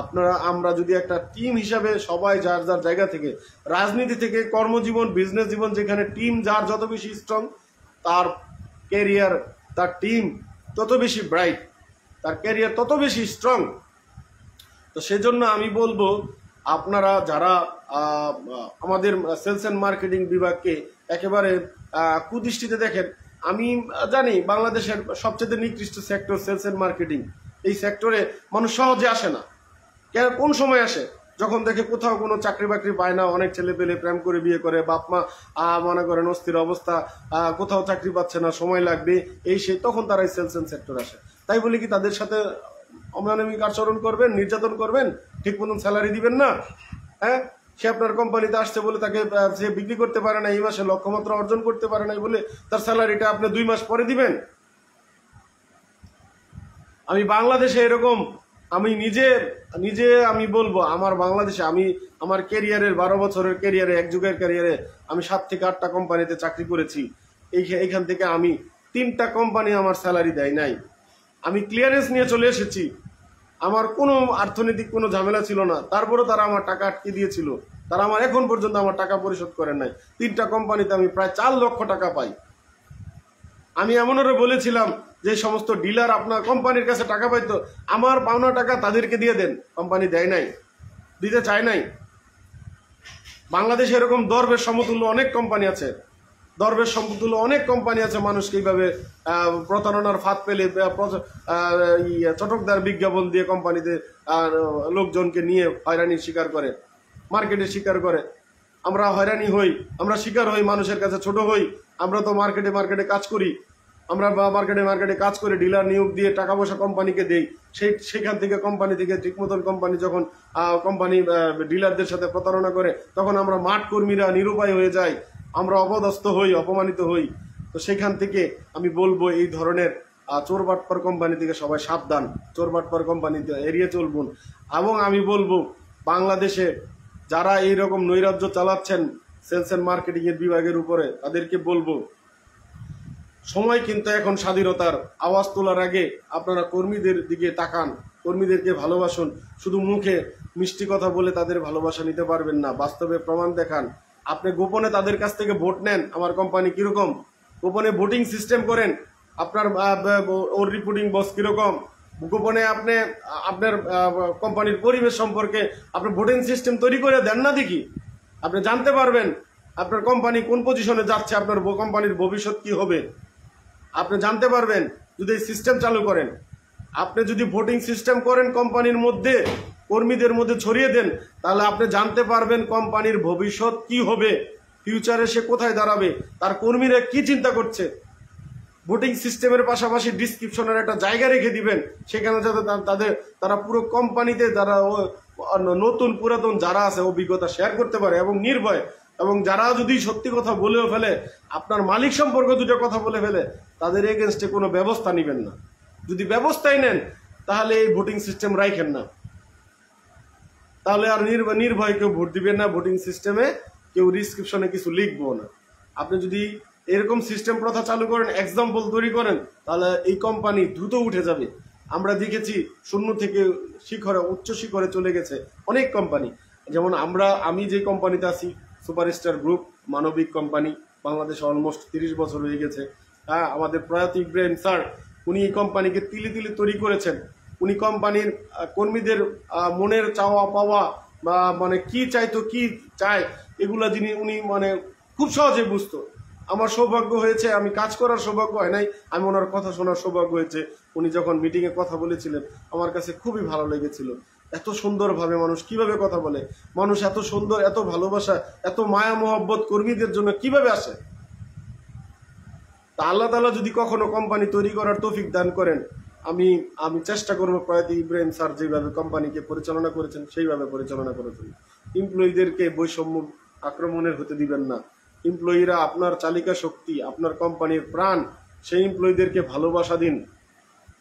আপনারা আমরা যদি একটা টিম হিসাবে সবাই যার যার জায়গা থেকে রাজনীতি থেকে কর্মজীবন বিজনেস জীবন যেখানে টিম যার যত বেশি স্ট্রং তার ক্যারিয়ার তার টিম তত বেশি ব্রাইট তার ক্যারিয়ার তত বেশি স্ট্রং তো সেজন্য আমি বলবো আপনারা যারা আমাদের সেলস অ্যান্ড মার্কেটিং বিভাগকে একেবারে কুদৃষ্টিতে দেখেন আমি জানি বাংলাদেশের সবচেয়ে নিকৃষ্ট সেক্টর সেলস অ্যান্ড মার্কেটিং এই সেক্টরে মানুষ সহজে আসে না কেন কোন সময় আসে যখন দেখে কোথাও কোনো চাকরি বাকরি পায় না অনেক ছেলে পেলে প্রেম করে বিয়ে করে বাপ মা মনে করেন অস্থির অবস্থা কোথাও চাকরি পাচ্ছে না সময় লাগবে এই সে তখন তারা এই সেলস অ্যান্ড সেক্টর আসে তাই বলে কি তাদের সাথে অমানবিক আচরণ করবেন নির্যাতন করবেন ঠিক মতন স্যালারি দিবেন না হ্যাঁ সে আপনার কোম্পানিতে আসছে বলে তাকে সে বিক্রি করতে পারে না এই মাসে লক্ষ্যমাত্রা অর্জন করতে পারে নাই বলে তার স্যালারিটা আপনি দুই মাস পরে দিবেন আমি বাংলাদেশে এরকম আমি নিজে নিজে আমি বলবো আমার বাংলাদেশে আমি আমার কেরিয়ারের বারো বছরের কেরিয়ারে এক যুগের কেরিয়ারে আমি সাত থেকে আটটা কোম্পানিতে চাকরি করেছি এইখান থেকে আমি তিনটা কোম্পানি আমার স্যালারি দেয় নাই আমি ক্লিয়ারেন্স নিয়ে চলে এসেছি আমার কোনো অর্থনৈতিক কোনো ঝামেলা ছিল না তারপরও তারা আমার টাকা আটকে দিয়েছিল তারা আমার এখন পর্যন্ত আমার টাকা পরিশোধ করেন নাই তিনটা কোম্পানিতে আমি প্রায় চার লক্ষ টাকা পাই আমি এমনভাবে বলেছিলাম যে সমস্ত ডিলার আপনার কোম্পানির কাছে টাকা পাইতো আমার পাওনা টাকা তাদেরকে দিয়ে দেন কোম্পানি দেয় নাই দিতে চায় নাই বাংলাদেশে এরকম দরবের সমতুল্য অনেক কোম্পানি আছে দরবেশ সমতুল্য অনেক কোম্পানি আছে মানুষকে এইভাবে প্রতারণার ফাঁদ পেলে চটকদার বিজ্ঞাপন দিয়ে কোম্পানিতে লোকজনকে নিয়ে হয়রানির শিকার করে মার্কেটে শিকার করে আমরা হয়রানি হই আমরা শিকার হই মানুষের কাছে ছোট হই আমরা তো মার্কেটে মার্কেটে কাজ করি আমরা মার্কেটে মার্কেটে কাজ করে ডিলার নিয়োগ দিয়ে টাকা পয়সা কোম্পানিকে দেই সেই সেখান থেকে কোম্পানি থেকে ঠিক মতন কোম্পানি যখন কোম্পানি ডিলারদের সাথে প্রতারণা করে তখন আমরা মাঠ কর্মীরা নিরুপায় হয়ে যায় আমরা অপদস্থ হই অপমানিত হই তো সেখান থেকে আমি বলবো এই ধরনের চোর বাটপার কোম্পানি থেকে সবাই সাবধান চোর বাটপার কোম্পানি এড়িয়ে চলবুন এবং আমি বলবো বাংলাদেশে যারা এই রকম নৈরাজ্য চালাচ্ছেন সেলস অ্যান্ড মার্কেটিংয়ের বিভাগের উপরে তাদেরকে বলবো সময় কিন্তু এখন স্বাধীনতার আওয়াজ তোলার আগে আপনারা কর্মীদের দিকে তাকান কর্মীদেরকে ভালোবাসুন শুধু মুখে মিষ্টি কথা বলে তাদের ভালোবাসা নিতে পারবেন না বাস্তবে প্রমাণ দেখান আপনি গোপনে তাদের কাছ থেকে ভোট নেন আমার কোম্পানি কীরকম গোপনে ভোটিং সিস্টেম করেন আপনার ওর রিপোর্টিং বস কীরকম গোপনে আপনি আপনার কোম্পানির পরিবেশ সম্পর্কে আপনি ভোটিং সিস্টেম তৈরি করে দেন না দেখি আপনি জানতে পারবেন আপনার কোম্পানি কোন পজিশনে যাচ্ছে আপনার কোম্পানির ভবিষ্যৎ কি হবে আপনি জানতে পারবেন যদি এই সিস্টেম চালু করেন আপনি যদি ভোটিং সিস্টেম করেন কোম্পানির মধ্যে কর্মীদের মধ্যে ছড়িয়ে দেন তাহলে আপনি জানতে পারবেন কোম্পানির ভবিষ্যৎ কি হবে ফিউচারে সে কোথায় দাঁড়াবে তার কর্মীরা কি চিন্তা করছে ভোটিং সিস্টেমের পাশাপাশি ডিসক্রিপশনের একটা জায়গা রেখে দিবেন সেখানে যাতে তাদের তারা পুরো কোম্পানিতে তারা নতুন পুরাতন যারা আছে অভিজ্ঞতা শেয়ার করতে পারে এবং নির্ভয় এবং যারা যদি সত্যি কথা বলেও ফেলে আপনার মালিক সম্পর্কে দুটো কথা বলে ফেলে তাদের এগেনস্টে কোনো ব্যবস্থা নেবেন না যদি ব্যবস্থাই নেন তাহলে এই ভোটিং সিস্টেম রাখেন না তাহলে আর নির্ভয় কেউ ভোট দিবেন না ভোটিং সিস্টেমে কেউ রিসক্রিপশনে কিছু লিখবো না আপনি যদি এরকম সিস্টেম প্রথা চালু করেন এক্সাম্পল তৈরি করেন তাহলে এই কোম্পানি দ্রুত উঠে যাবে আমরা দেখেছি শূন্য থেকে শিখরে উচ্চ শিখরে চলে গেছে অনেক কোম্পানি যেমন আমরা আমি যে কোম্পানিতে আছি সুপারস্টার গ্রুপ মানবিক কোম্পানি বাংলাদেশে অলমোস্ট তিরিশ বছর হয়ে গেছে হ্যাঁ আমাদের প্রয়াত ইব্রাহিম স্যার উনি এই কোম্পানিকে তিলে তিলে তৈরি করেছেন উনি কোম্পানির কর্মীদের মনের চাওয়া পাওয়া বা মানে কি চাইতো কি চায় এগুলা যিনি উনি মানে খুব সহজে বুঝত আমার সৌভাগ্য হয়েছে আমি কাজ করার সৌভাগ্য হয় নাই আমি ওনার কথা শোনার সৌভাগ্য হয়েছে উনি যখন মিটিংয়ে কথা বলেছিলেন আমার কাছে খুবই ভালো লেগেছিল এত সুন্দরভাবে মানুষ কিভাবে কথা বলে মানুষ এত সুন্দর এত ভালোবাসা এত মায়া মহব্বত কর্মীদের জন্য কিভাবে আসে তা আল্লাহ তালা যদি কখনো কোম্পানি তৈরি করার তৌফিক দান করেন আমি আমি চেষ্টা করবো প্রয়াত ইব্রাহিম স্যার যেভাবে কোম্পানিকে পরিচালনা করেছেন সেইভাবে পরিচালনা করেছেন এমপ্লয়ীদেরকে বৈষম্য আক্রমণের হতে দিবেন না এমপ্লয়িরা আপনার চালিকা শক্তি আপনার কোম্পানির প্রাণ সেই এমপ্লয়ীদেরকে ভালোবাসা দিন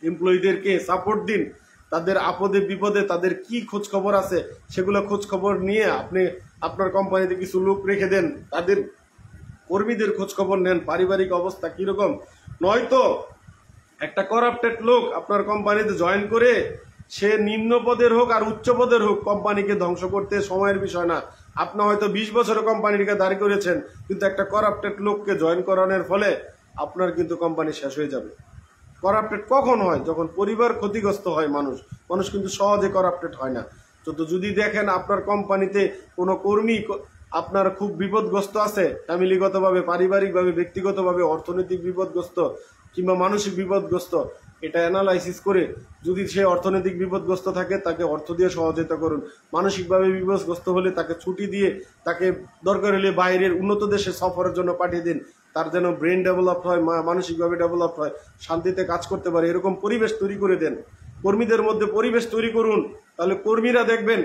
এমপ্লয়ীদেরকে সাপোর্ট দিন তাদের আপদে বিপদে তাদের কি খোঁজ খবর আছে সেগুলো খোঁজ খবর নিয়ে আপনি আপনার কোম্পানিতে কিছু লোক রেখে দেন তাদের কর্মীদের খোঁজখবর নেন পারিবারিক অবস্থা কীরকম নয়তো একটা করাপ্টেড লোক আপনার কোম্পানিতে জয়েন করে সে নিম্ন পদের হোক আর উচ্চ পদের হোক কোম্পানিকে ধ্বংস করতে সময়ের বিষয় না আপনি হয়তো বিশ বছর কোম্পানিকে দাঁড়িয়ে করেছেন কিন্তু একটা করাপ্টেড লোককে জয়েন করানোর ফলে আপনার কিন্তু কোম্পানি শেষ হয়ে যাবে করাপ্টেড কখন হয় যখন পরিবার ক্ষতিগ্রস্ত হয় মানুষ মানুষ কিন্তু সহজে করাপ্টেড হয় না তো যদি দেখেন আপনার কোম্পানিতে কোনো কর্মী আপনার খুব বিপদগ্রস্ত আছে ফ্যামিলিগতভাবে পারিবারিকভাবে ব্যক্তিগতভাবে অর্থনৈতিক বিপদগ্রস্ত কিংবা মানসিক বিপদগ্রস্ত এটা অ্যানালাইসিস করে যদি সে অর্থনৈতিক বিপদগ্রস্ত থাকে তাকে অর্থ দিয়ে সহযোগিতা করুন মানসিকভাবে বিপদগ্রস্ত হলে তাকে ছুটি দিয়ে তাকে দরকার হলে বাইরের উন্নত দেশে সফরের জন্য পাঠিয়ে দিন তার যেন ব্রেন ডেভেলপ হয় মানসিকভাবে ডেভেলপ হয় শান্তিতে কাজ করতে পারে এরকম পরিবেশ তৈরি করে দেন কর্মীদের মধ্যে পরিবেশ তৈরি করুন তাহলে কর্মীরা দেখবেন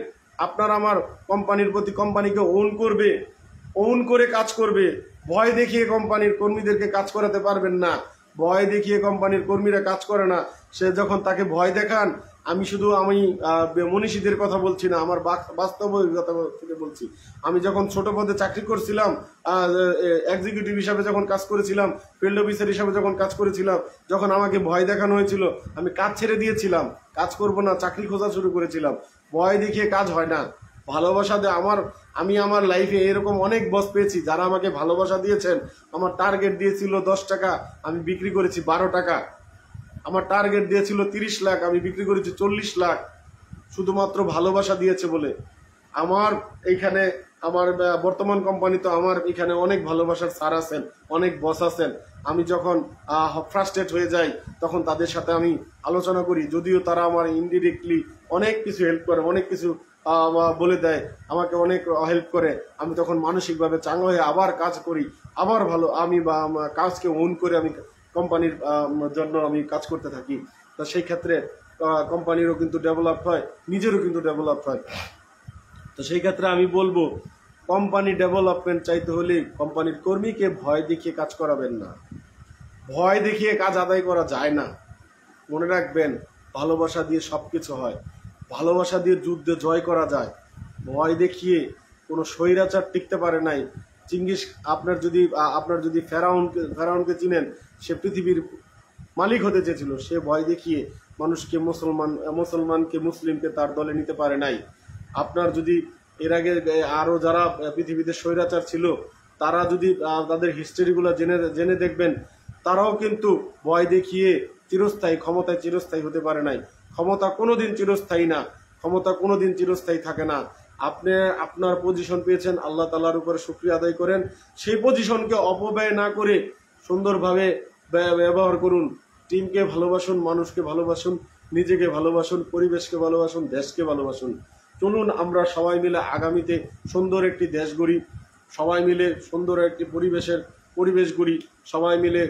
আপনার আমার কোম্পানির প্রতি কোম্পানিকে ওন করবে ওন করে কাজ করবে ভয় দেখিয়ে কোম্পানির কর্মীদেরকে কাজ করাতে পারবেন না ভয় দেখিয়ে কোম্পানির কর্মীরা কাজ করে না সে যখন তাকে ভয় দেখান আমি শুধু আমি মনীষীদের কথা বলছি না আমার বাস্তব অভিজ্ঞতা থেকে বলছি আমি যখন ছোট পদে চাকরি করছিলাম এক্সিকিউটিভ হিসাবে যখন কাজ করেছিলাম ফিল্ড অফিসার হিসাবে যখন কাজ করেছিলাম যখন আমাকে ভয় দেখানো হয়েছিল আমি কাজ ছেড়ে দিয়েছিলাম কাজ করব না চাকরি খোঁজা শুরু করেছিলাম ভয় দেখিয়ে কাজ হয় না ভালোবাসা দিয়ে আমার আমি আমার লাইফে এরকম অনেক বস পেয়েছি যারা আমাকে ভালোবাসা দিয়েছেন আমার টার্গেট দিয়েছিল দশ টাকা আমি বিক্রি করেছি বারো টাকা আমার টার্গেট দিয়েছিল তিরিশ লাখ আমি বিক্রি করেছি চল্লিশ লাখ শুধুমাত্র ভালোবাসা দিয়েছে বলে আমার এইখানে আমার বর্তমান কোম্পানি তো আমার এখানে অনেক ভালোবাসার স্যার আছেন অনেক বস আছেন আমি যখন ফ্রাস্ট্রেট হয়ে যাই তখন তাদের সাথে আমি আলোচনা করি যদিও তারা আমার ইনডিরেক্টলি অনেক কিছু হেল্প করে অনেক কিছু বলে দেয় আমাকে অনেক হেল্প করে আমি তখন মানসিকভাবে চাঙ্গা হয়ে আবার কাজ করি আবার ভালো আমি বা কাজকে ওন করে আমি কোম্পানির জন্য আমি কাজ করতে থাকি তা সেই ক্ষেত্রে কোম্পানিরও কিন্তু ডেভেলপ হয় নিজেরও কিন্তু ডেভেলপ হয় তো সেই ক্ষেত্রে আমি বলবো কোম্পানি ডেভেলপমেন্ট চাইতে হলে কোম্পানির কর্মীকে ভয় দেখিয়ে কাজ করাবেন না ভয় দেখিয়ে কাজ আদায় করা যায় না মনে রাখবেন ভালোবাসা দিয়ে সব কিছু হয় ভালোবাসা দিয়ে যুদ্ধে জয় করা যায় ভয় দেখিয়ে কোনো স্বৈরাচার টিকতে পারে নাই চিঙ্গিস আপনার যদি আপনার যদি ফেরাউনকে ফেরাউনকে চিনেন সে পৃথিবীর মালিক হতে চেয়েছিল সে ভয় দেখিয়ে মানুষকে মুসলমান মুসলমানকে মুসলিমকে তার দলে নিতে পারে নাই আপনার যদি এর আগে আরও যারা পৃথিবীতে স্বৈরাচার ছিল তারা যদি তাদের হিস্ট্রিগুলো জেনে জেনে দেখবেন তারাও কিন্তু ভয় দেখিয়ে চিরস্থায়ী ক্ষমতায় চিরস্থায়ী হতে পারে নাই ক্ষমতা কোনো দিন চিরস্থায়ী না ক্ষমতা কোনো দিন চিরস্থায়ী থাকে না আপনি আপনার পজিশন পেয়েছেন আল্লাহ তালার উপরে সুক্রিয়া আদায় করেন সেই পজিশনকে অপব্যয় না করে সুন্দরভাবে ব্যবহার করুন টিমকে ভালোবাসুন মানুষকে ভালোবাসুন নিজেকে ভালোবাসুন পরিবেশকে ভালোবাসুন দেশকে ভালোবাসুন চলুন আমরা সবাই মিলে আগামীতে সুন্দর একটি দেশ গড়ি সবাই মিলে সুন্দর একটি পরিবেশের পরিবেশ গড়ি সবাই মিলে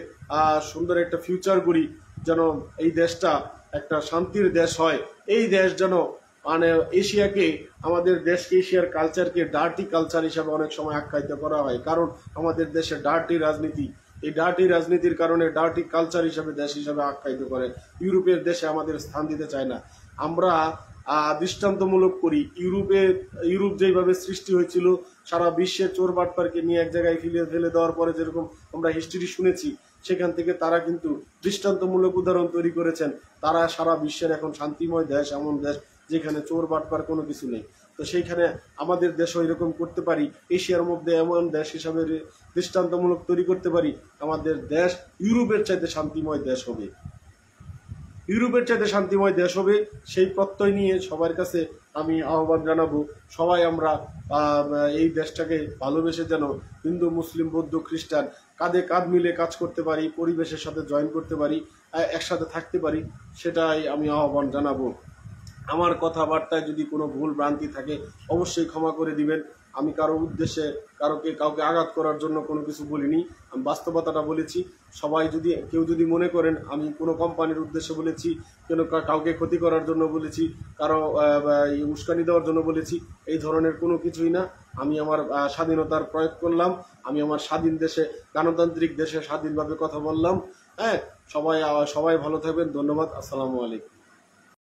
সুন্দর একটা ফিউচার গড়ি যেন এই দেশটা একটা শান্তির দেশ হয় এই দেশ যেন মানে এশিয়াকে আমাদের দেশকে এশিয়ার কালচারকে ডার্টি কালচার হিসাবে অনেক সময় আখ্যায়িত করা হয় কারণ আমাদের দেশে ডার্টি রাজনীতি এই ডার্টি রাজনীতির কারণে ডার্টি কালচার হিসাবে দেশ হিসাবে আখ্যায়িত করে ইউরোপের দেশে আমাদের স্থান দিতে চায় না আমরা দৃষ্টান্তমূলক করি ইউরোপে ইউরোপ যেইভাবে সৃষ্টি হয়েছিল সারা বিশ্বের চোর বাটপারকে নিয়ে এক জায়গায় ফেলে ফেলে দেওয়ার পরে যেরকম আমরা হিস্ট্রি শুনেছি সেখান থেকে তারা কিন্তু দৃষ্টান্তমূলক উদাহরণ তৈরি করেছেন তারা সারা বিশ্বের এখন শান্তিময় দেশ এমন দেশ যেখানে চোর বাটপার কোনো কিছু নেই তো সেইখানে আমাদের দেশও এরকম করতে পারি এশিয়ার মধ্যে এমন দেশ হিসাবে দৃষ্টান্তমূলক তৈরি করতে পারি আমাদের দেশ ইউরোপের চাইতে শান্তিময় দেশ হবে ইউরোপের চাইতে শান্তিময় দেশ হবে সেই প্রত্যয় নিয়ে সবার কাছে আমি আহ্বান জানাবো সবাই আমরা এই দেশটাকে ভালোবেসে যেন হিন্দু মুসলিম বৌদ্ধ খ্রিস্টান কাঁধে কাঁধ মিলে কাজ করতে পারি পরিবেশের সাথে জয়েন করতে পারি একসাথে থাকতে পারি সেটাই আমি আহ্বান জানাবো আমার কথাবার্তায় যদি কোনো ভুল ভ্রান্তি থাকে অবশ্যই ক্ষমা করে দিবেন আমি কারো উদ্দেশ্যে কারোকে কাউকে আঘাত করার জন্য কোনো কিছু বলিনি আমি বাস্তবতাটা বলেছি সবাই যদি কেউ যদি মনে করেন আমি কোনো কোম্পানির উদ্দেশ্যে বলেছি কেন কাউকে ক্ষতি করার জন্য বলেছি কারো উস্কানি দেওয়ার জন্য বলেছি এই ধরনের কোনো কিছুই না আমি আমার স্বাধীনতার প্রয়োগ করলাম আমি আমার স্বাধীন দেশে গণতান্ত্রিক দেশে স্বাধীনভাবে কথা বললাম হ্যাঁ সবাই সবাই ভালো থাকবেন ধন্যবাদ আসসালামু আলাইকুম